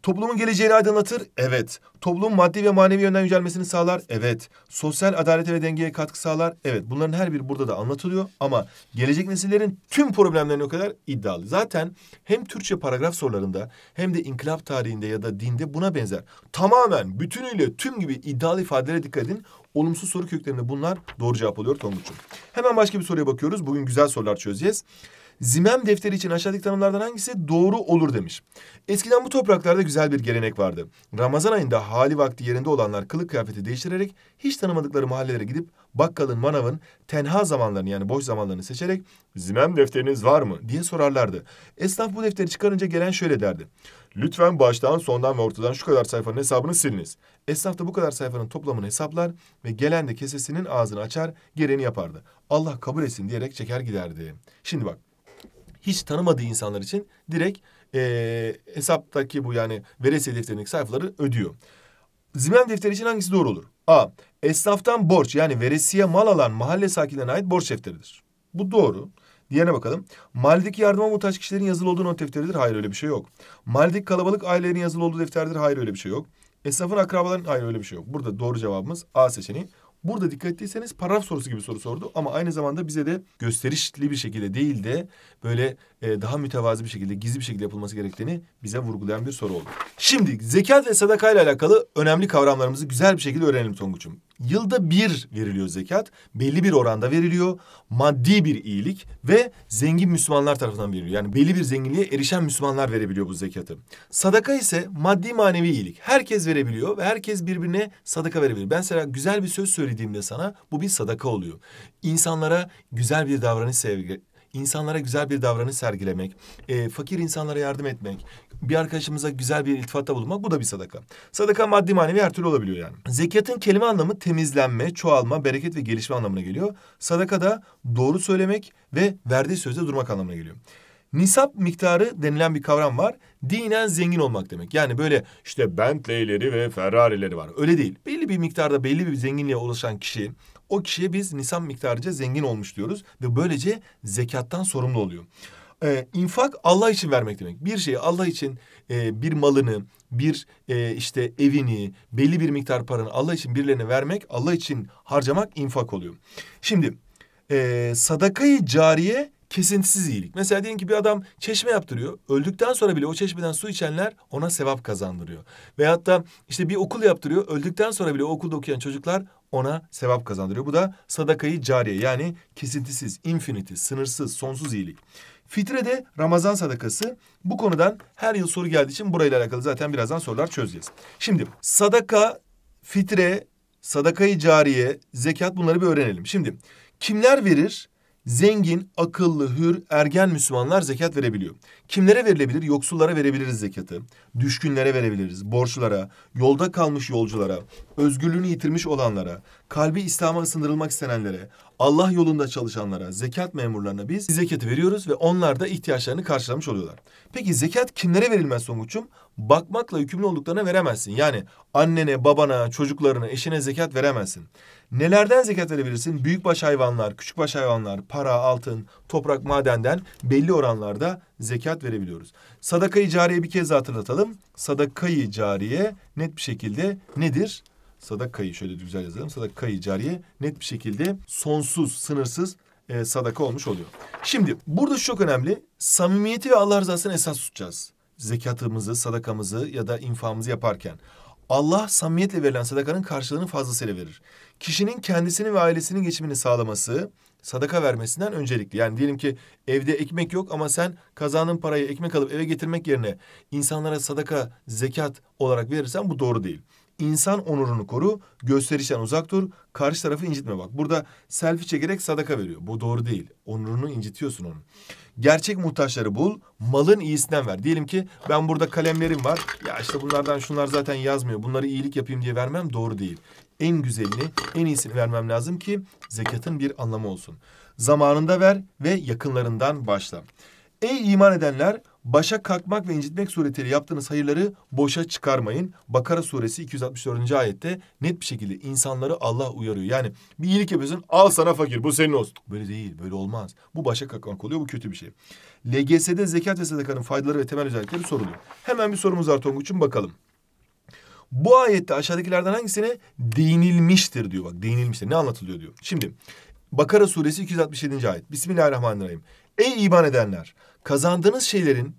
Toplumun geleceğini aydınlatır. Evet. Toplumun maddi ve manevi yönden yücelmesini sağlar. Evet. Sosyal adalete ve dengeye katkı sağlar. Evet. Bunların her biri burada da anlatılıyor. Ama gelecek nesillerin tüm problemlerine o kadar iddialı. Zaten hem Türkçe paragraf sorularında hem de inkılap tarihinde ya da dinde buna benzer. Tamamen bütünüyle tüm gibi iddialı ifadelere dikkat edin. Olumsuz soru köklerinde bunlar doğru cevap oluyor Tonguç'um. Hemen başka bir soruya bakıyoruz. Bugün güzel sorular çözeceğiz. Zimem defteri için aşağıdaki tanımlardan hangisi doğru olur demiş. Eskiden bu topraklarda güzel bir gelenek vardı. Ramazan ayında hali vakti yerinde olanlar kılık kıyafeti değiştirerek hiç tanımadıkları mahallelere gidip bakkalın, manavın tenha zamanlarını yani boş zamanlarını seçerek zimem defteriniz var mı diye sorarlardı. Esnaf bu defteri çıkarınca gelen şöyle derdi. Lütfen baştan, sondan ve ortadan şu kadar sayfanın hesabını siliniz. Esnaf da bu kadar sayfanın toplamını hesaplar ve gelen de kesesinin ağzını açar, gereni yapardı. Allah kabul etsin diyerek çeker giderdi. Şimdi bak, hiç tanımadığı insanlar için direkt e, hesaptaki bu yani veresiye defterindeki sayfaları ödüyor. Zimem defteri için hangisi doğru olur? A. Esnaftan borç yani veresiye mal alan mahalle sakinlerine ait borç defteridir. Bu doğru. Diğerine bakalım. Mahalledeki yardıma muhtaç kişilerin yazılı olduğu not defteridir. Hayır öyle bir şey yok. Mahalledeki kalabalık ailelerin yazılı olduğu defterdir. Hayır öyle bir şey yok. Esnafın akrabaların hayır öyle bir şey yok. Burada doğru cevabımız A seçeneği Burada dikkat ettiyseniz paragraf sorusu gibi soru sordu ama aynı zamanda bize de gösterişli bir şekilde değil de böyle e, daha mütevazi bir şekilde gizli bir şekilde yapılması gerektiğini bize vurgulayan bir soru oldu. Şimdi zekat ve sadaka ile alakalı önemli kavramlarımızı güzel bir şekilde öğrenelim Tonguç'um yılda bir veriliyor zekat. Belli bir oranda veriliyor. Maddi bir iyilik ve zengin Müslümanlar tarafından veriliyor. Yani belli bir zenginliğe erişen Müslümanlar verebiliyor bu zekatı. Sadaka ise maddi manevi iyilik. Herkes verebiliyor ve herkes birbirine sadaka verebilir. Ben sana güzel bir söz söylediğimde sana bu bir sadaka oluyor. İnsanlara güzel bir davranış sevgi insanlara güzel bir davranış sergilemek, e, fakir insanlara yardım etmek, bir arkadaşımıza güzel bir iltifatta bulunmak bu da bir sadaka. Sadaka maddi manevi her türlü olabiliyor yani. Zekatın kelime anlamı temizlenme, çoğalma, bereket ve gelişme anlamına geliyor. Sadaka da doğru söylemek ve verdiği sözde durmak anlamına geliyor. Nisap miktarı denilen bir kavram var. Dinen zengin olmak demek. Yani böyle işte Bentley'leri ve Ferrari'leri var. Öyle değil. Belli bir miktarda belli bir zenginliğe ulaşan kişi o kişiye biz nisap miktarıca zengin olmuş diyoruz ve böylece zekattan sorumlu oluyor. E, infak Allah için vermek demek. Bir şeyi Allah için e, bir malını, bir e, işte evini, belli bir miktar paranı Allah için birilerine vermek, Allah için harcamak infak oluyor. Şimdi e, sadakayı cariye kesintisiz iyilik. Mesela diyelim ki bir adam çeşme yaptırıyor. Öldükten sonra bile o çeşmeden su içenler ona sevap kazandırıyor. Veyahut da işte bir okul yaptırıyor. Öldükten sonra bile o okulda okuyan çocuklar ona sevap kazandırıyor. Bu da sadakayı cariye yani kesintisiz, infinity, sınırsız, sonsuz iyilik. Fitre de Ramazan sadakası. Bu konudan her yıl soru geldiği için burayla alakalı zaten birazdan sorular çözeceğiz. Şimdi sadaka, fitre, sadakayı cariye, zekat bunları bir öğrenelim. Şimdi kimler verir? Zengin, akıllı, hür, ergen Müslümanlar zekat verebiliyor. Kimlere verilebilir? Yoksullara verebiliriz zekatı. Düşkünlere verebiliriz. Borçlara, yolda kalmış yolculara, özgürlüğünü yitirmiş olanlara, kalbi İslam'a ısındırılmak istenenlere, Allah yolunda çalışanlara, zekat memurlarına biz zekatı veriyoruz ve onlar da ihtiyaçlarını karşılamış oluyorlar. Peki zekat kimlere verilmez Songuç'um? bakmakla yükümlü olduklarına veremezsin. Yani annene, babana, çocuklarına, eşine zekat veremezsin. Nelerden zekat verebilirsin? Büyükbaş hayvanlar, küçükbaş hayvanlar, para, altın, toprak, madenden belli oranlarda zekat verebiliyoruz. Sadakayı cariye bir kez hatırlatalım. Sadakayı cariye net bir şekilde nedir? Sadakayı şöyle güzel yazalım. Sadakayı cariye net bir şekilde sonsuz, sınırsız e, sadaka olmuş oluyor. Şimdi burada çok önemli. Samimiyeti ve Allah rızasını esas tutacağız zekatımızı, sadakamızı ya da infamızı yaparken Allah samimiyetle verilen sadakanın karşılığını fazlasıyla verir. Kişinin kendisini ve ailesinin geçimini sağlaması sadaka vermesinden öncelikli. Yani diyelim ki evde ekmek yok ama sen kazandığın parayı ekmek alıp eve getirmek yerine insanlara sadaka, zekat olarak verirsen bu doğru değil. İnsan onurunu koru, gösterişten uzak dur, karşı tarafı incitme. Bak burada selfie çekerek sadaka veriyor. Bu doğru değil. Onurunu incitiyorsun onun. Gerçek muhtaçları bul, malın iyisinden ver. Diyelim ki ben burada kalemlerim var. Ya işte bunlardan şunlar zaten yazmıyor. Bunları iyilik yapayım diye vermem doğru değil. En güzelini, en iyisini vermem lazım ki zekatın bir anlamı olsun. Zamanında ver ve yakınlarından başla. Ey iman edenler başa kalkmak ve incitmek suretiyle yaptığınız hayırları boşa çıkarmayın. Bakara suresi 264. ayette net bir şekilde insanları Allah uyarıyor. Yani bir iyilik yapıyorsun al sana fakir bu senin olsun. Böyle değil böyle olmaz. Bu başa kalkmak oluyor bu kötü bir şey. LGS'de zekat ve sadakanın faydaları ve temel özellikleri soruluyor. Hemen bir sorumuz var Tonguç'un bakalım. Bu ayette aşağıdakilerden hangisine değinilmiştir diyor bak değinilmiştir ne anlatılıyor diyor. Şimdi Bakara suresi 267. ayet. Bismillahirrahmanirrahim. Ey iman edenler! kazandığınız şeylerin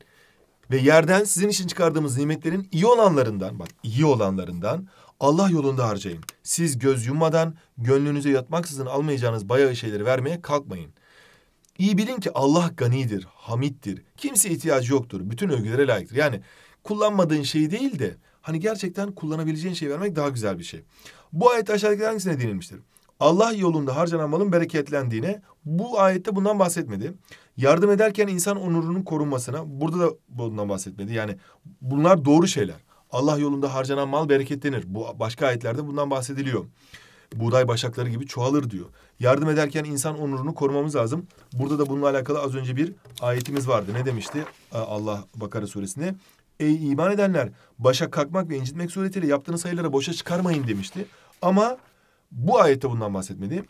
ve yerden sizin için çıkardığımız nimetlerin iyi olanlarından bak iyi olanlarından Allah yolunda harcayın. Siz göz yummadan gönlünüze yatmaksızın almayacağınız bayağı şeyleri vermeye kalkmayın. İyi bilin ki Allah ganidir, hamittir. Kimse ihtiyacı yoktur. Bütün övgülere layıktır. Yani kullanmadığın şey değil de hani gerçekten kullanabileceğin şey vermek daha güzel bir şey. Bu ayet aşağıdaki hangisine denilmiştir? Allah yolunda harcanan malın bereketlendiğine bu ayette bundan bahsetmedi. Yardım ederken insan onurunun korunmasına burada da bundan bahsetmedi. Yani bunlar doğru şeyler. Allah yolunda harcanan mal bereketlenir. Bu başka ayetlerde bundan bahsediliyor. Buğday başakları gibi çoğalır diyor. Yardım ederken insan onurunu korumamız lazım. Burada da bununla alakalı az önce bir ayetimiz vardı. Ne demişti ee, Allah Bakara suresinde? Ey iman edenler başak kalkmak ve incitmek suretiyle yaptığınız sayılara boşa çıkarmayın demişti. Ama bu ayette bundan bahsetmedi.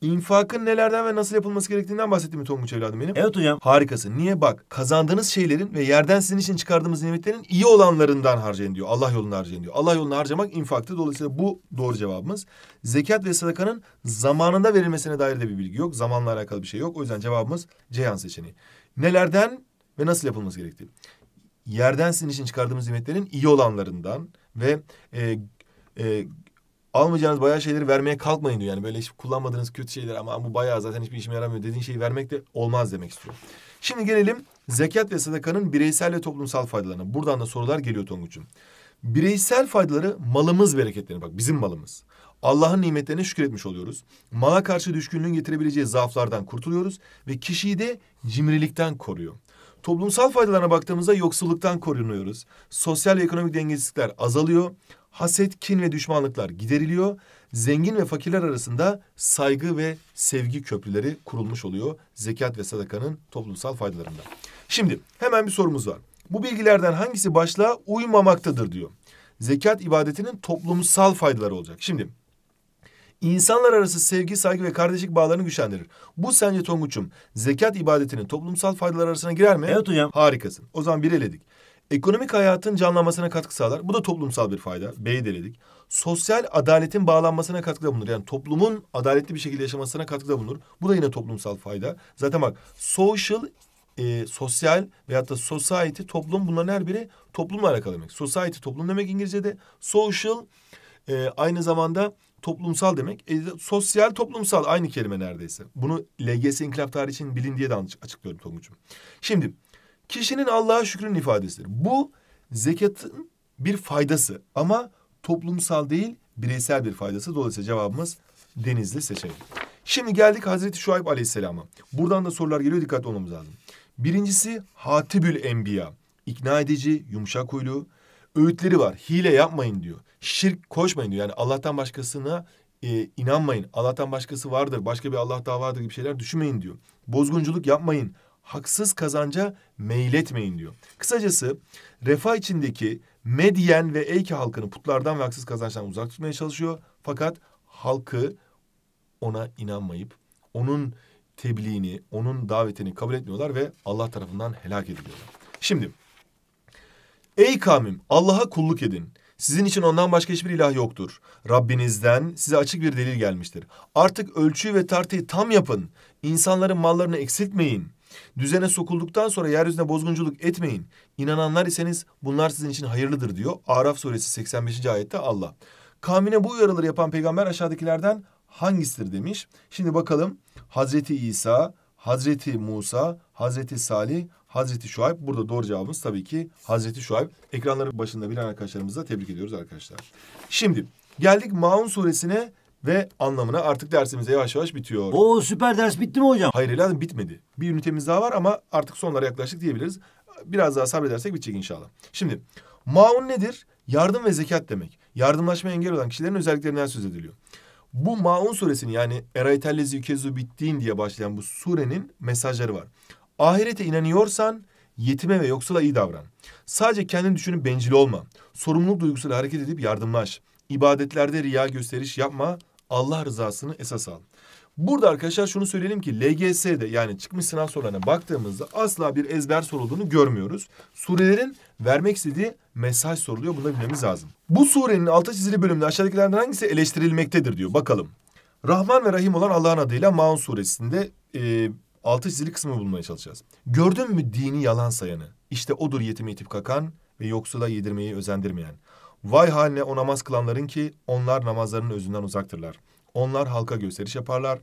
İnfakın nelerden ve nasıl yapılması gerektiğinden bahsetti mi Tonguç evladım benim? Evet hocam. Harikasın. Niye? Bak kazandığınız şeylerin ve yerden sizin için çıkardığımız nimetlerin iyi olanlarından harcayın diyor. Allah yolunda harcayın diyor. Allah yolunda harcamak infaktı. Dolayısıyla bu doğru cevabımız. Zekat ve sadakanın zamanında verilmesine dair de bir bilgi yok. Zamanla alakalı bir şey yok. O yüzden cevabımız Ceyhan seçeneği. Nelerden ve nasıl yapılması gerektiği? Yerden sizin için çıkardığımız nimetlerin iyi olanlarından ve e, e, almayacağınız bayağı şeyleri vermeye kalkmayın diyor. Yani böyle hiç kullanmadığınız kötü şeyler ama bu bayağı zaten hiçbir işime yaramıyor dediğin şeyi vermek de olmaz demek istiyor. Şimdi gelelim zekat ve sadakanın bireysel ve toplumsal faydalarına. Buradan da sorular geliyor Tonguç'um. Bireysel faydaları malımız bereketlerini bak bizim malımız. Allah'ın nimetlerine şükretmiş oluyoruz. Mala karşı düşkünlüğün getirebileceği zaaflardan kurtuluyoruz ve kişiyi de cimrilikten koruyor. Toplumsal faydalarına baktığımızda yoksulluktan korunuyoruz. Sosyal ve ekonomik dengesizlikler azalıyor haset, kin ve düşmanlıklar gideriliyor. Zengin ve fakirler arasında saygı ve sevgi köprüleri kurulmuş oluyor zekat ve sadakanın toplumsal faydalarında. Şimdi hemen bir sorumuz var. Bu bilgilerden hangisi başlığa uymamaktadır diyor. Zekat ibadetinin toplumsal faydaları olacak. Şimdi insanlar arası sevgi, saygı ve kardeşlik bağlarını güçlendirir. Bu sence Tonguç'um zekat ibadetinin toplumsal faydalar arasına girer mi? Evet hocam. Harikasın. O zaman bir eledik. Ekonomik hayatın canlanmasına katkı sağlar. Bu da toplumsal bir fayda. B'yi deledik. Sosyal adaletin bağlanmasına katkıda bulunur. Yani toplumun adaletli bir şekilde yaşamasına katkıda bulunur. Bu da yine toplumsal fayda. Zaten bak social, e, sosyal veyahut da society, toplum bunların her biri toplumla alakalı demek. Society toplum demek İngilizce'de. Social e, aynı zamanda toplumsal demek. E, sosyal toplumsal aynı kelime neredeyse. Bunu LGS inkılap tarihi için bilin diye de açıklıyorum Tonguç'um. Şimdi Kişinin Allah'a şükrünün ifadesidir. Bu zekatın bir faydası ama toplumsal değil bireysel bir faydası. Dolayısıyla cevabımız denizli seçelim. Şimdi geldik Hazreti Şuayb Aleyhisselam'a. Buradan da sorular geliyor dikkat olmamız lazım. Birincisi Hatibül Enbiya. İkna edici, yumuşak huylu. Öğütleri var. Hile yapmayın diyor. Şirk koşmayın diyor. Yani Allah'tan başkasına e, inanmayın. Allah'tan başkası vardır. Başka bir Allah daha vardır gibi şeyler düşünmeyin diyor. Bozgunculuk yapmayın haksız kazanca meyletmeyin diyor. Kısacası refah içindeki Medyen ve Eyke halkını putlardan ve haksız kazançtan uzak tutmaya çalışıyor. Fakat halkı ona inanmayıp onun tebliğini, onun davetini kabul etmiyorlar ve Allah tarafından helak ediliyorlar. Şimdi ey kavmim Allah'a kulluk edin. Sizin için ondan başka hiçbir ilah yoktur. Rabbinizden size açık bir delil gelmiştir. Artık ölçüyü ve tartıyı tam yapın. İnsanların mallarını eksiltmeyin. Düzene sokulduktan sonra yeryüzüne bozgunculuk etmeyin. İnananlar iseniz bunlar sizin için hayırlıdır diyor. Araf suresi 85. ayette Allah. kamine bu uyarıları yapan peygamber aşağıdakilerden hangisidir demiş. Şimdi bakalım Hazreti İsa, Hazreti Musa, Hazreti Salih, Hazreti Şuayb. Burada doğru cevabımız tabii ki Hazreti Şuayb. Ekranların başında bilen arkadaşlarımızı da tebrik ediyoruz arkadaşlar. Şimdi geldik Maun suresine ve anlamına artık dersimiz yavaş yavaş bitiyor. Oo süper ders bitti mi hocam? Hayır Ela bitmedi. Bir ünitemiz daha var ama artık sonlara yaklaştık diyebiliriz. Biraz daha sabredersek bitecek inşallah. Şimdi maun nedir? Yardım ve zekat demek. Yardımlaşmaya engel olan kişilerin özelliklerinden söz ediliyor. Bu Maun suresinin yani Eraytellezi yükezu bittiğin diye başlayan bu surenin mesajları var. Ahirete inanıyorsan yetime ve yoksula iyi davran. Sadece kendini düşünüp bencil olma. Sorumluluk duygusuyla hareket edip yardımlaş ibadetlerde riya gösteriş yapma. Allah rızasını esas al. Burada arkadaşlar şunu söyleyelim ki LGS'de yani çıkmış sınav sorularına baktığımızda asla bir ezber sorulduğunu görmüyoruz. Surelerin vermek istediği mesaj soruluyor. Bunu bilmemiz lazım. Bu surenin altı çizili bölümünde aşağıdakilerden hangisi eleştirilmektedir diyor. Bakalım. Rahman ve Rahim olan Allah'ın adıyla Maun suresinde e, altı çizili kısmı bulmaya çalışacağız. Gördün mü dini yalan sayanı? İşte odur yetimi itip kakan ve yoksula yedirmeyi özendirmeyen. Vay haline o namaz kılanların ki onlar namazlarının özünden uzaktırlar. Onlar halka gösteriş yaparlar.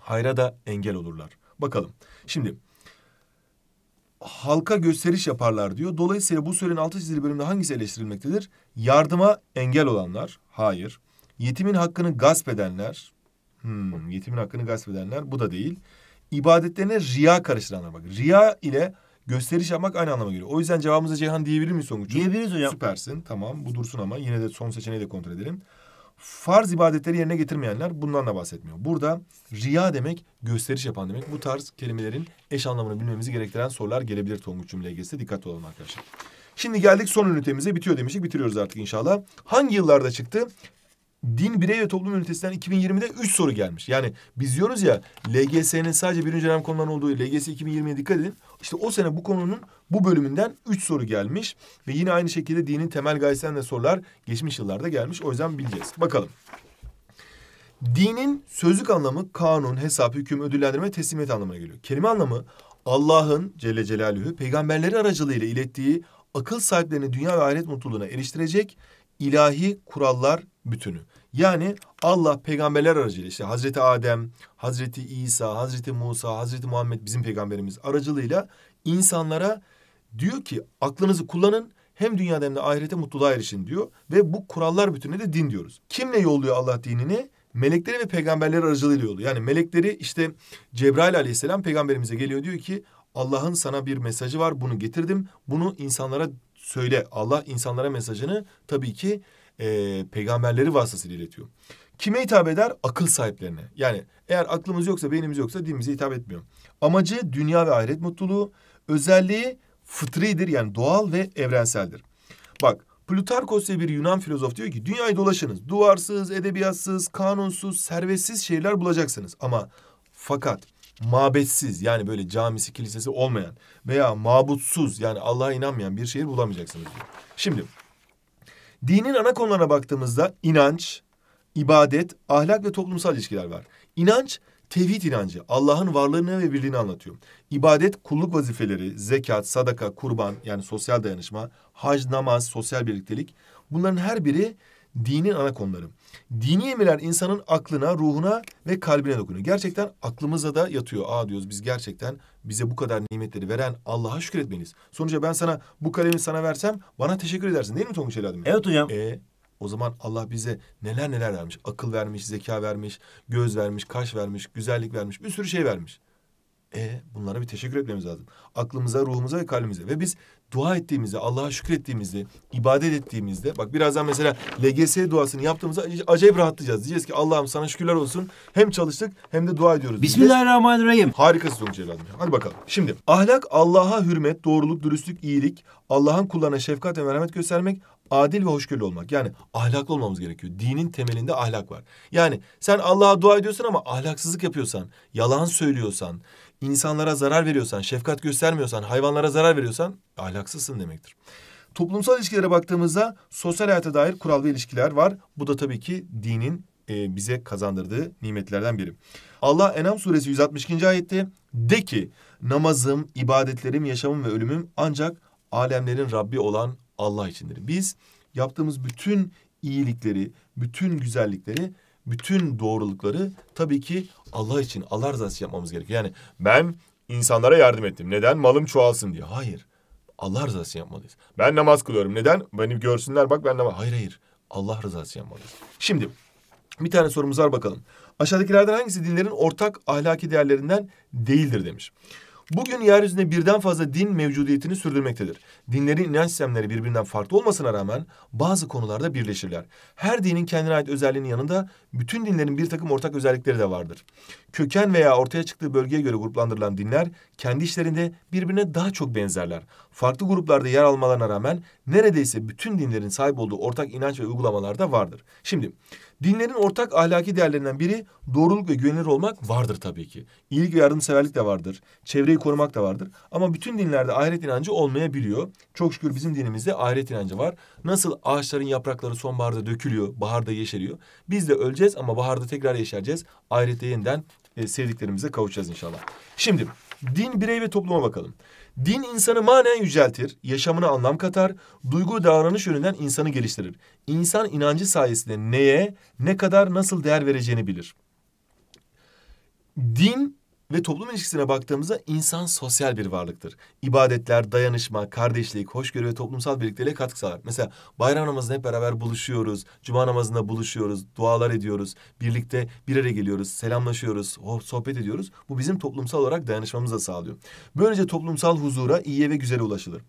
Hayra da engel olurlar. Bakalım. Şimdi halka gösteriş yaparlar diyor. Dolayısıyla bu söylenin altı çizili bölümde hangisi eleştirilmektedir? Yardıma engel olanlar. Hayır. Yetimin hakkını gasp edenler. Hmm, yetimin hakkını gasp edenler. Bu da değil. İbadetlerine riya karıştıranlar. Bak riya ile gösteriş yapmak aynı anlama geliyor. O yüzden cevabımıza Ceyhan diyebilir miyiz sonuç? Diyebiliriz hocam. Süpersin tamam bu dursun ama yine de son seçeneği de kontrol edelim. Farz ibadetleri yerine getirmeyenler bundan da bahsetmiyor. Burada riya demek gösteriş yapan demek. Bu tarz kelimelerin eş anlamını bilmemizi gerektiren sorular gelebilir Tonguç cümleye geçse. Dikkatli olun arkadaşlar. Şimdi geldik son ünitemize. Bitiyor demiştik. Bitiriyoruz artık inşallah. Hangi yıllarda çıktı? din birey ve toplum ünitesinden 2020'de 3 soru gelmiş. Yani biz diyoruz ya LGS'nin sadece birinci dönem konuların olduğu LGS 2020'ye dikkat edin. İşte o sene bu konunun bu bölümünden 3 soru gelmiş. Ve yine aynı şekilde dinin temel gayesinden de sorular geçmiş yıllarda gelmiş. O yüzden bileceğiz. Bakalım. Dinin sözlük anlamı kanun, hesap, hüküm, ödüllendirme, teslimiyet anlamına geliyor. Kelime anlamı Allah'ın Celle Celaluhu peygamberleri aracılığıyla ilettiği akıl sahiplerini dünya ve ahiret mutluluğuna eriştirecek ilahi kurallar bütünü. Yani Allah peygamberler aracılığıyla işte Hazreti Adem, Hazreti İsa, Hazreti Musa, Hazreti Muhammed bizim peygamberimiz aracılığıyla insanlara diyor ki aklınızı kullanın hem dünyada hem de ahirete mutluluğa erişin diyor ve bu kurallar bütününe de din diyoruz. Kimle yolluyor Allah dinini? melekleri ve peygamberler aracılığıyla yolu. Yani melekleri işte Cebrail aleyhisselam peygamberimize geliyor diyor ki Allah'ın sana bir mesajı var bunu getirdim. Bunu insanlara söyle. Allah insanlara mesajını tabii ki e, peygamberleri vasıtasıyla iletiyor. Kime hitap eder? Akıl sahiplerine. Yani eğer aklımız yoksa, beynimiz yoksa dinimize hitap etmiyor. Amacı dünya ve ahiret mutluluğu. Özelliği fıtridir yani doğal ve evrenseldir. Bak Plutarkos diye bir Yunan filozof diyor ki dünyayı dolaşınız. Duvarsız, edebiyatsız, kanunsuz, servetsiz şehirler bulacaksınız. Ama fakat mabetsiz yani böyle camisi kilisesi olmayan veya mabutsuz yani Allah'a inanmayan bir şehir bulamayacaksınız diyor. Şimdi Dinin ana konularına baktığımızda inanç, ibadet, ahlak ve toplumsal ilişkiler var. İnanç tevhid inancı, Allah'ın varlığını ve birliğini anlatıyor. İbadet, kulluk vazifeleri, zekat, sadaka, kurban yani sosyal dayanışma, hac, namaz, sosyal birliktelik bunların her biri dinin ana konuları. Dini emirler insanın aklına, ruhuna ve kalbine dokunuyor. Gerçekten aklımıza da yatıyor. Aa diyoruz biz gerçekten bize bu kadar nimetleri veren Allah'a şükretmeliyiz. Sonuçta ben sana bu kalemi sana versem bana teşekkür edersin değil mi Tonguç Eladim? Evet hocam. Ee, o zaman Allah bize neler neler vermiş. Akıl vermiş, zeka vermiş, göz vermiş, kaş vermiş, güzellik vermiş, bir sürü şey vermiş. E bunlara bir teşekkür etmemiz lazım. Aklımıza, ruhumuza ve kalbimize. Ve biz dua ettiğimizde, Allah'a şükrettiğimizde, ibadet ettiğimizde bak birazdan mesela LGS duasını yaptığımızda acayip rahatlayacağız. Diyeceğiz ki Allah'ım sana şükürler olsun. Hem çalıştık hem de dua ediyoruz. Bismillahirrahmanirrahim. Harikasın Hocam Celal Hadi bakalım. Şimdi ahlak Allah'a hürmet, doğruluk, dürüstlük, iyilik, Allah'ın kullarına şefkat ve merhamet göstermek, adil ve hoşgörülü olmak. Yani ahlaklı olmamız gerekiyor. Dinin temelinde ahlak var. Yani sen Allah'a dua ediyorsun ama ahlaksızlık yapıyorsan, yalan söylüyorsan, insanlara zarar veriyorsan, şefkat göstermiyorsan, hayvanlara zarar veriyorsan ahlaksızsın demektir. Toplumsal ilişkilere baktığımızda sosyal hayata dair kural ve ilişkiler var. Bu da tabii ki dinin e, bize kazandırdığı nimetlerden biri. Allah Enam suresi 162. ayette de ki namazım, ibadetlerim, yaşamım ve ölümüm ancak alemlerin Rabbi olan Allah içindir. Biz yaptığımız bütün iyilikleri, bütün güzellikleri bütün doğrulukları tabii ki Allah için, Allah rızası için yapmamız gerekiyor. Yani ben insanlara yardım ettim. Neden? Malım çoğalsın diye. Hayır. Allah rızası için yapmalıyız. Ben namaz kılıyorum. Neden? Beni görsünler bak ben namaz... Hayır hayır. Allah rızası için yapmalıyız. Şimdi bir tane sorumuz var bakalım. Aşağıdakilerden hangisi dinlerin ortak ahlaki değerlerinden değildir demiş. Bugün yeryüzünde birden fazla din mevcudiyetini sürdürmektedir. Dinlerin inanç sistemleri birbirinden farklı olmasına rağmen bazı konularda birleşirler. Her dinin kendine ait özelliğinin yanında bütün dinlerin bir takım ortak özellikleri de vardır. Köken veya ortaya çıktığı bölgeye göre gruplandırılan dinler kendi işlerinde birbirine daha çok benzerler. Farklı gruplarda yer almalarına rağmen neredeyse bütün dinlerin sahip olduğu ortak inanç ve uygulamalar da vardır. Şimdi Dinlerin ortak ahlaki değerlerinden biri doğruluk ve güvenilir olmak vardır tabii ki. İyilik ve yardımseverlik de vardır. Çevreyi korumak da vardır. Ama bütün dinlerde ahiret inancı olmayabiliyor. Çok şükür bizim dinimizde ahiret inancı var. Nasıl ağaçların yaprakları sonbaharda dökülüyor, baharda yeşeriyor. Biz de öleceğiz ama baharda tekrar yeşereceğiz. Ahirette yeniden e, sevdiklerimize kavuşacağız inşallah. Şimdi din birey ve topluma bakalım. Din insanı manen yüceltir, yaşamına anlam katar, duygu davranış yönünden insanı geliştirir. İnsan inancı sayesinde neye, ne kadar, nasıl değer vereceğini bilir. Din ve toplum ilişkisine baktığımızda insan sosyal bir varlıktır. İbadetler, dayanışma, kardeşlik, hoşgörü ve toplumsal birlikteliğe katkı sağlar. Mesela bayram namazında hep beraber buluşuyoruz, cuma namazında buluşuyoruz, dualar ediyoruz, birlikte bir araya geliyoruz, selamlaşıyoruz, oh, sohbet ediyoruz. Bu bizim toplumsal olarak dayanışmamızı da sağlıyor. Böylece toplumsal huzura, iyiye ve güzele ulaşılır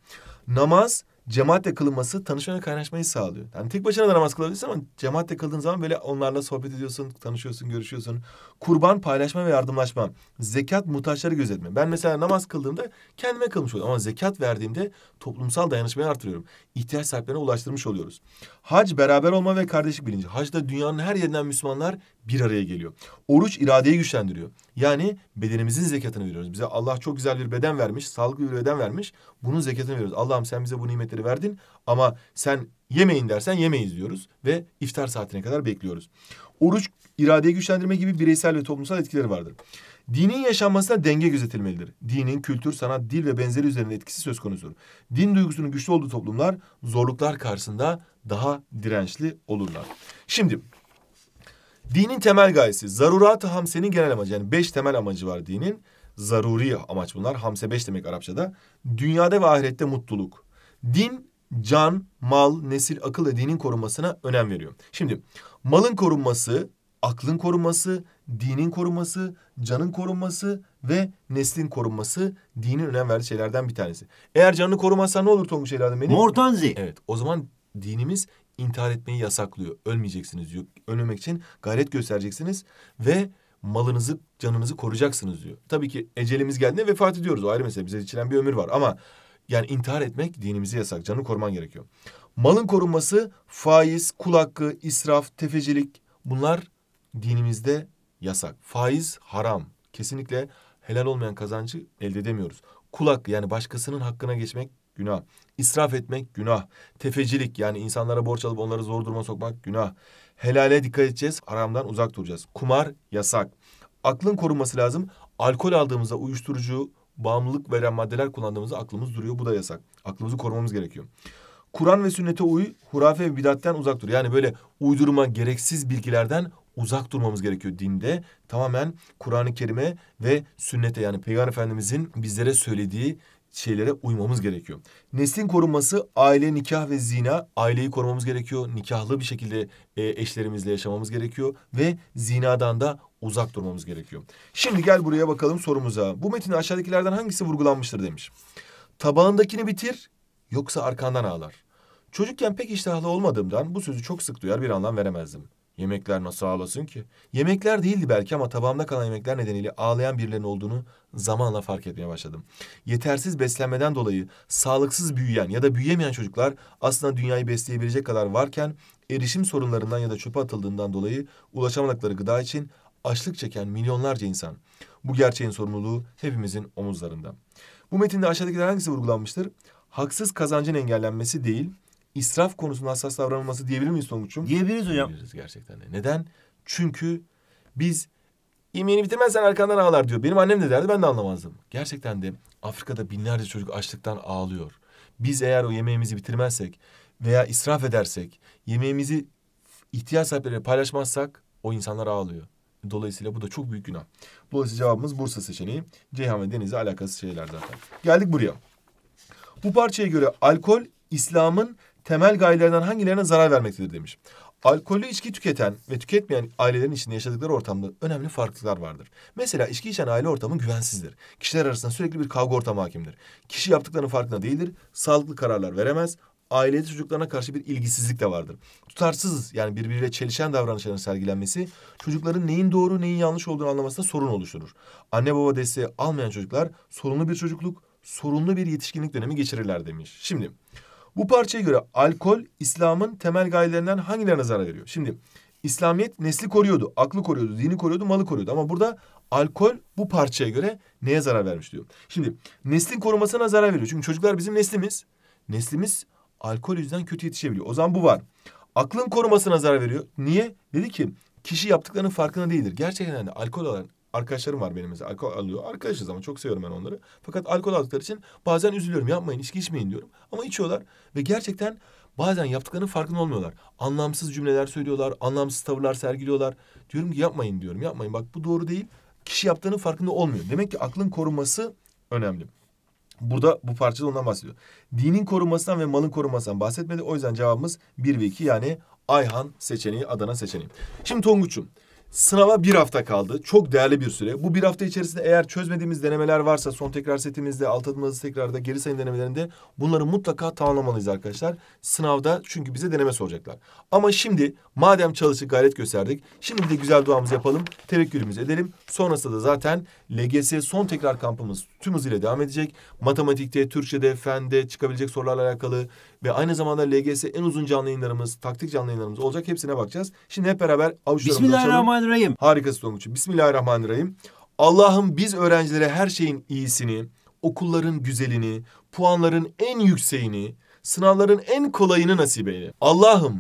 namaz cemaatle kılınması tanışmaya kaynaşmayı sağlıyor. Yani tek başına da namaz kılabilirsin ama cemaatle kıldığın zaman böyle onlarla sohbet ediyorsun, tanışıyorsun, görüşüyorsun. Kurban, paylaşma ve yardımlaşma. Zekat, muhtaçları gözetme. Ben mesela namaz kıldığımda kendime kılmış oluyorum ama zekat verdiğimde toplumsal dayanışmayı artırıyorum. İhtiyaç sahiplerine ulaştırmış oluyoruz. Hac beraber olma ve kardeşlik bilinci. Hacda dünyanın her yerinden Müslümanlar bir araya geliyor. Oruç iradeyi güçlendiriyor. Yani bedenimizin zekatını veriyoruz. Bize Allah çok güzel bir beden vermiş, sağlıklı bir beden vermiş. Bunun zekatını veriyoruz. Allah'ım sen bize bu nimetleri verdin ama sen yemeyin dersen yemeyiz diyoruz ve iftar saatine kadar bekliyoruz. Oruç iradeyi güçlendirme gibi bireysel ve toplumsal etkileri vardır. Dinin yaşanmasına denge gözetilmelidir. Dinin kültür, sanat, dil ve benzeri üzerinde etkisi söz konusudur. Din duygusunun güçlü olduğu toplumlar zorluklar karşısında daha dirençli olurlar. Şimdi dinin temel gayesi zarurat-ı hamsenin genel amacı yani beş temel amacı var dinin. Zaruri amaç bunlar. Hamse beş demek Arapçada. Dünyada ve ahirette mutluluk. Din can, mal, nesil, akıl ve dinin korunmasına önem veriyor. Şimdi malın korunması, aklın korunması, dinin korunması, canın korunması ve neslin korunması dinin önem verdiği şeylerden bir tanesi. Eğer canını korumazsan ne olur Tonguç Eyladım benim? Mortanzi. Evet o zaman dinimiz intihar etmeyi yasaklıyor. Ölmeyeceksiniz diyor. Ölmemek için gayret göstereceksiniz ve malınızı, canınızı koruyacaksınız diyor. Tabii ki ecelimiz geldiğinde vefat ediyoruz. O ayrı mesele. Bize içilen bir ömür var ama yani intihar etmek dinimizi yasak. Canını koruman gerekiyor. Malın korunması faiz, kul hakkı, israf, tefecilik bunlar dinimizde yasak. Faiz haram. Kesinlikle helal olmayan kazancı elde edemiyoruz. Kul hakkı yani başkasının hakkına geçmek günah. İsraf etmek günah. Tefecilik yani insanlara borç alıp onları zor duruma sokmak günah. Helale dikkat edeceğiz, haramdan uzak duracağız. Kumar yasak. Aklın korunması lazım. Alkol aldığımızda uyuşturucu, bağımlılık veren maddeler kullandığımızda aklımız duruyor. Bu da yasak. Aklımızı korumamız gerekiyor. Kur'an ve sünnete uy, hurafe ve bidatten uzak dur. Yani böyle uydurma, gereksiz bilgilerden uzak durmamız gerekiyor dinde. Tamamen Kur'an-ı Kerim'e ve sünnete yani Peygamber Efendimizin bizlere söylediği şeylere uymamız gerekiyor. Neslin korunması aile nikah ve zina aileyi korumamız gerekiyor. Nikahlı bir şekilde e, eşlerimizle yaşamamız gerekiyor ve zinadan da uzak durmamız gerekiyor. Şimdi gel buraya bakalım sorumuza. Bu metinde aşağıdakilerden hangisi vurgulanmıştır demiş. Tabağındakini bitir yoksa arkandan ağlar. Çocukken pek iştahlı olmadığımdan bu sözü çok sık duyar bir anlam veremezdim. Yemekler nasıl ağlasın ki? Yemekler değildi belki ama tabağımda kalan yemekler nedeniyle ağlayan birilerinin olduğunu zamanla fark etmeye başladım. Yetersiz beslenmeden dolayı sağlıksız büyüyen ya da büyüyemeyen çocuklar aslında dünyayı besleyebilecek kadar varken erişim sorunlarından ya da çöpe atıldığından dolayı ulaşamadıkları gıda için açlık çeken milyonlarca insan. Bu gerçeğin sorumluluğu hepimizin omuzlarında. Bu metinde aşağıdakiler hangisi vurgulanmıştır? Haksız kazancın engellenmesi değil, israf konusunda hassas davranılması diyebilir miyiz Tonguç'um? Diyebiliriz hocam. Diyebiliriz gerçekten de. Neden? Çünkü biz yemeğini bitirmezsen arkandan ağlar diyor. Benim annem de derdi ben de anlamazdım. Gerçekten de Afrika'da binlerce çocuk açlıktan ağlıyor. Biz eğer o yemeğimizi bitirmezsek veya israf edersek, yemeğimizi ihtiyaç sahipleriyle paylaşmazsak o insanlar ağlıyor. Dolayısıyla bu da çok büyük günah. Dolayısıyla cevabımız Bursa seçeneği. Ceyhan ve Deniz'le alakası şeyler zaten. Geldik buraya. Bu parçaya göre alkol İslam'ın temel gayelerinden hangilerine zarar vermektedir demiş. Alkollü içki tüketen ve tüketmeyen ailelerin içinde yaşadıkları ortamda önemli farklılıklar vardır. Mesela içki içen aile ortamı güvensizdir. Kişiler arasında sürekli bir kavga ortamı hakimdir. Kişi yaptıklarının farkında değildir, sağlıklı kararlar veremez, ailede çocuklarına karşı bir ilgisizlik de vardır. Tutarsız yani birbiriyle çelişen davranışların sergilenmesi çocukların neyin doğru neyin yanlış olduğunu anlamasına sorun oluşturur. Anne baba desteği almayan çocuklar sorunlu bir çocukluk, sorunlu bir yetişkinlik dönemi geçirirler demiş. Şimdi bu parçaya göre alkol İslam'ın temel gayelerinden hangilerine zarar veriyor? Şimdi İslamiyet nesli koruyordu, aklı koruyordu, dini koruyordu, malı koruyordu. Ama burada alkol bu parçaya göre neye zarar vermiş diyor. Şimdi neslin korumasına zarar veriyor. Çünkü çocuklar bizim neslimiz. Neslimiz alkol yüzden kötü yetişebiliyor. O zaman bu var. Aklın korumasına zarar veriyor. Niye? Dedi ki kişi yaptıklarının farkında değildir. Gerçekten de alkol alan, arkadaşlarım var benim mesela alkol alıyor. Arkadaşız ama çok seviyorum ben onları. Fakat alkol aldıkları için bazen üzülüyorum. Yapmayın içki içmeyin diyorum. Ama içiyorlar ve gerçekten bazen yaptıklarının farkında olmuyorlar. Anlamsız cümleler söylüyorlar, anlamsız tavırlar sergiliyorlar. Diyorum ki yapmayın diyorum. Yapmayın bak bu doğru değil. Kişi yaptığının farkında olmuyor. Demek ki aklın korunması önemli. Burada bu parçada ondan bahsediyor. Dinin korunmasından ve malın korunmasından bahsetmedi. O yüzden cevabımız bir ve iki yani Ayhan seçeneği, Adana seçeneği. Şimdi Tonguç'um Sınava bir hafta kaldı. Çok değerli bir süre. Bu bir hafta içerisinde eğer çözmediğimiz denemeler varsa son tekrar setimizde, alt adım hızı tekrarda, geri sayın denemelerinde bunları mutlaka tamamlamalıyız arkadaşlar. Sınavda çünkü bize deneme soracaklar. Ama şimdi madem çalıştık gayret gösterdik. Şimdi de güzel duamızı yapalım. Tevekkülümüzü edelim. Sonrasında da zaten LGS son tekrar kampımız tüm hızıyla devam edecek. Matematikte, Türkçe'de, fende çıkabilecek sorularla alakalı ve aynı zamanda LGS en uzun canlı yayınlarımız, taktik canlı yayınlarımız olacak. Hepsine bakacağız. Şimdi hep beraber avuçlarımızı Bismillahirrahmanirrahim. Harikasın Tonguç'um. Bismillahirrahmanirrahim. Allah'ım biz öğrencilere her şeyin iyisini, okulların güzelini, puanların en yükseğini, sınavların en kolayını nasip eyle. Allah'ım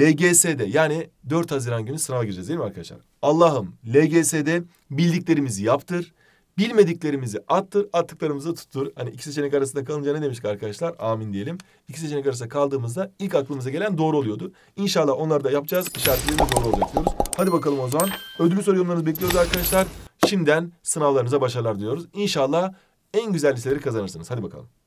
LGS'de yani 4 Haziran günü sınava gireceğiz değil mi arkadaşlar? Allah'ım LGS'de bildiklerimizi yaptır. Bilmediklerimizi attır, attıklarımızı tutur. Hani iki seçenek arasında kalınca ne demiştik arkadaşlar? Amin diyelim. İki seçenek arasında kaldığımızda ilk aklımıza gelen doğru oluyordu. İnşallah onları da yapacağız. İşaretlerimiz doğru olacak diyoruz. Hadi bakalım o zaman. Ödülü soru yorumlarınızı bekliyoruz arkadaşlar. Şimdiden sınavlarınıza başarılar diyoruz. İnşallah en güzel liseleri kazanırsınız. Hadi bakalım.